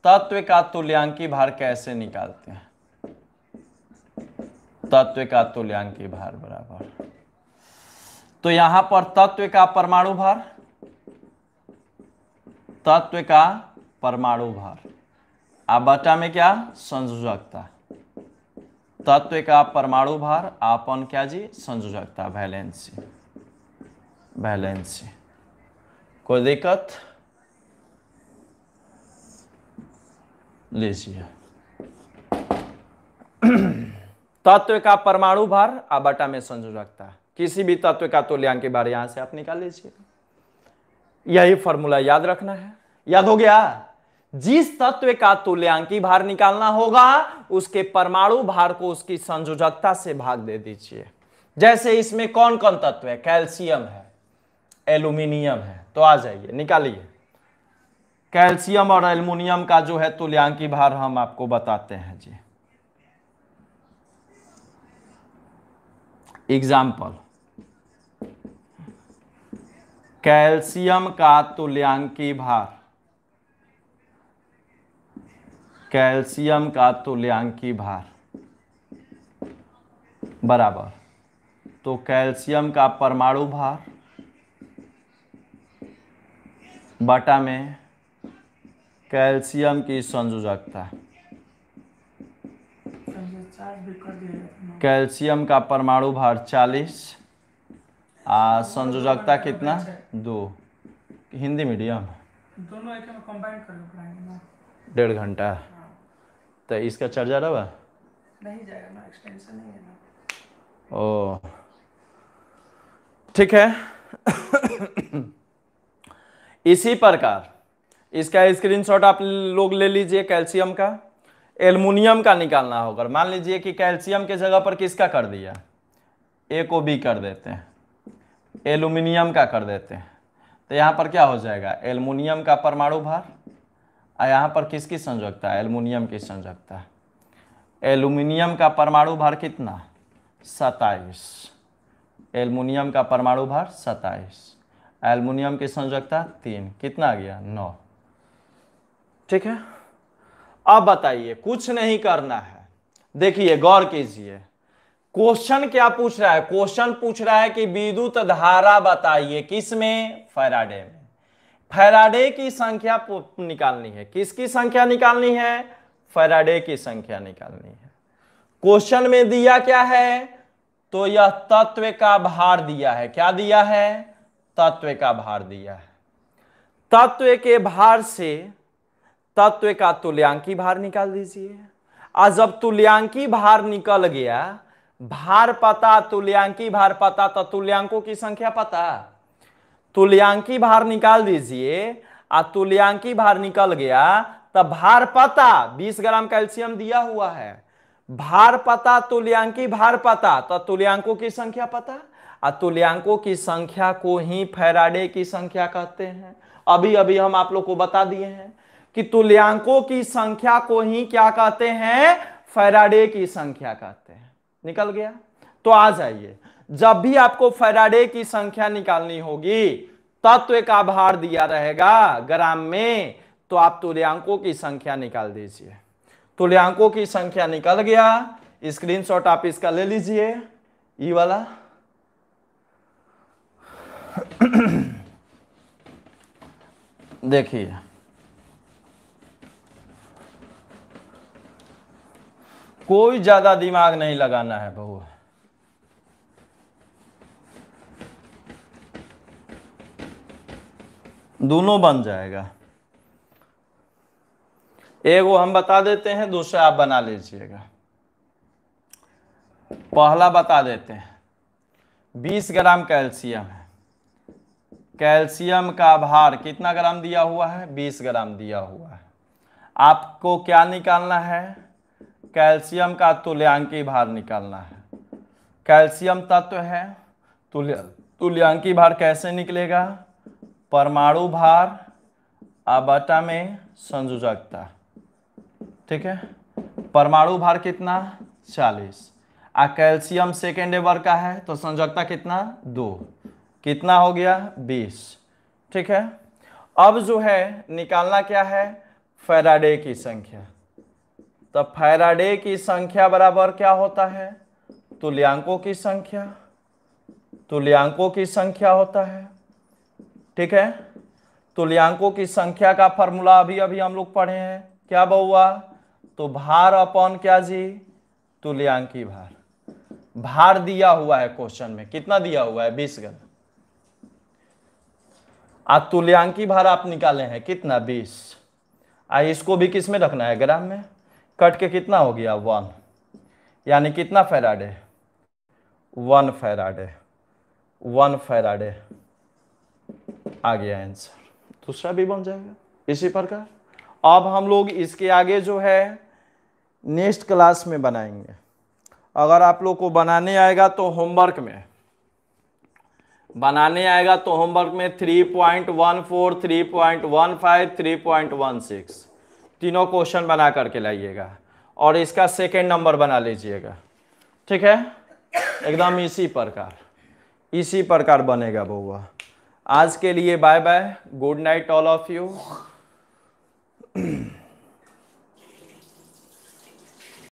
तत्व का तुल्यांकी भार कैसे निकालते हैं तत्व का तुल्यांकी भार बराबर तो यहां पर तत्व का परमाणु भार तत्व का परमाणु भार आप बटा में क्या संयोजकता तत्व का परमाणु भार आपन क्या जी संयोजकता वैलेंसी बैलेंस कोई दिक्कत लीजिए तत्व का परमाणु भार बटा में संजो रखता है किसी भी तत्व का तुल्यांक के बारे यहां से आप निकाल लीजिए यही फॉर्मूला याद रखना है याद हो गया जिस तत्व का तुल्यांकी भार निकालना होगा उसके परमाणु भार को उसकी संयोजकता से भाग दे दीजिए जैसे इसमें कौन कौन तत्व है कैल्शियम है एल्यूमिनियम है तो आ जाइए निकालिए कैल्शियम और एल्यूमिनियम का जो है तुल्यांकी भार हम आपको बताते हैं जी एग्जाम्पल कैल्शियम का तुल्यांकी भार कैल्शियम का तुल्यांकी भार बराबर तो कैल्शियम का परमाणु भार बाटा में कैल्शियम की संयोजकता कैल्शियम का परमाणु भार 40 आ संयोजकता कितना दो हिंदी मीडियम डेढ़ घंटा हाँ। तो इसका चार्जर नहीं जाएगा एक्सटेंशन है ओ ठीक है इसी प्रकार इसका स्क्रीनशॉट आप लोग ले लीजिए कैल्शियम का एल्युमिनियम का निकालना होगा मान लीजिए कि कैल्शियम के जगह पर किसका कर दिया ए को बी कर देते हैं एल्युमिनियम का कर देते हैं तो यहाँ पर क्या हो जाएगा एल्युमिनियम का परमाणु भार और यहाँ पर किसकी संजोकता है एल्युमिनियम की संजोगता एल्युमिनियम का परमाणु भार कितना सताइस एल्युमिनियम का परमाणु भार सताइस एल्युमिनियम की संयोजकता तीन कितना आ गया नौ ठीक है अब बताइए कुछ नहीं करना है देखिए गौर कीजिए क्वेश्चन क्या पूछ रहा है क्वेश्चन पूछ रहा है कि विद्युत धारा बताइए किसमें फैराडे में फैराडे की संख्या निकालनी है किसकी संख्या निकालनी है फैराडे की संख्या निकालनी है क्वेश्चन में दिया क्या है तो यह तत्व का भार दिया है क्या दिया है तत्व का भार दिया है तत्व के भार से तत्व का तुल्यांकी भार निकाल दीजिए और जब तुल्यांकी भार निकल गया भार पता तुल्यांकी भार पता तो तुल्यांकों की संख्या पता तुल्यांकी भार निकाल दीजिए आ तुल्यांकी भार निकल गया तो भार पता 20 ग्राम कैल्शियम दिया हुआ है भार पता तुल्यांकी भार पता तो तुल्यांकों की संख्या पता अतुल्यांकों की संख्या को ही फैराडे की संख्या कहते हैं अभी अभी हम आप लोग को बता दिए हैं कि तुल्यांकों की संख्या को ही क्या कहते हैं फैराडे की संख्या कहते हैं निकल गया तो आ जाइए जब भी आपको फैराडे की संख्या निकालनी होगी तत्व का भार दिया रहेगा ग्राम में तो आप तुल्यांकों की संख्या निकाल दीजिए तुल्यांकों की संख्या निकल गया स्क्रीनशॉट आप इसका ले लीजिए ई वाला <clears throat> देखिए कोई ज्यादा दिमाग नहीं लगाना है बहू दोनों बन जाएगा एक वो हम बता देते हैं दूसरा आप बना लीजिएगा पहला बता देते हैं 20 ग्राम कैल्शियम है कैल्शियम का भार कितना ग्राम दिया हुआ है 20 ग्राम दिया हुआ है आपको क्या निकालना है कैल्शियम का तुल्यांकी भार निकालना है कैल्शियम तत्व तो है तुल्य तुल्यांकी भार कैसे निकलेगा परमाणु भार आबाटा में संयोजकता ठीक है परमाणु भार कितना 40 आ कैल्शियम सेकेंड एवर का है तो संयोजकता कितना दो कितना हो गया 20 ठीक है अब जो है निकालना क्या है फैराडे की संख्या तो फैराडे की संख्या बराबर क्या होता है तुल्यांकों की संख्या तुल्यांकों की संख्या होता है ठीक है तुल्यांकों की संख्या का फॉर्मूला अभी अभी हम लोग पढ़े हैं क्या बउआ तो भार अपॉन क्या जी तुल्यांकी भार भार दिया हुआ है क्वेश्चन में कितना दिया हुआ है बीस ग्राम अतुल्यांकी भार आप निकाले हैं कितना बीस आई इसको भी किस में रखना है ग्राम में कट के कितना हो गया वन यानी कितना Faraday one Faraday one Faraday आ गया आंसर दूसरा भी बन जाएगा इसी प्रकार अब हम लोग इसके आगे जो है नेक्स्ट क्लास में बनाएंगे अगर आप लोग को बनाने आएगा तो होमवर्क में बनाने आएगा तो होमवर्क में three point one four three point one five three point one six तीनों क्वेश्चन बना करके लाइएगा और इसका सेकेंड नंबर बना लीजिएगा ठीक है एकदम इसी प्रकार इसी प्रकार बनेगा बउआ आज के लिए bye bye good night all of you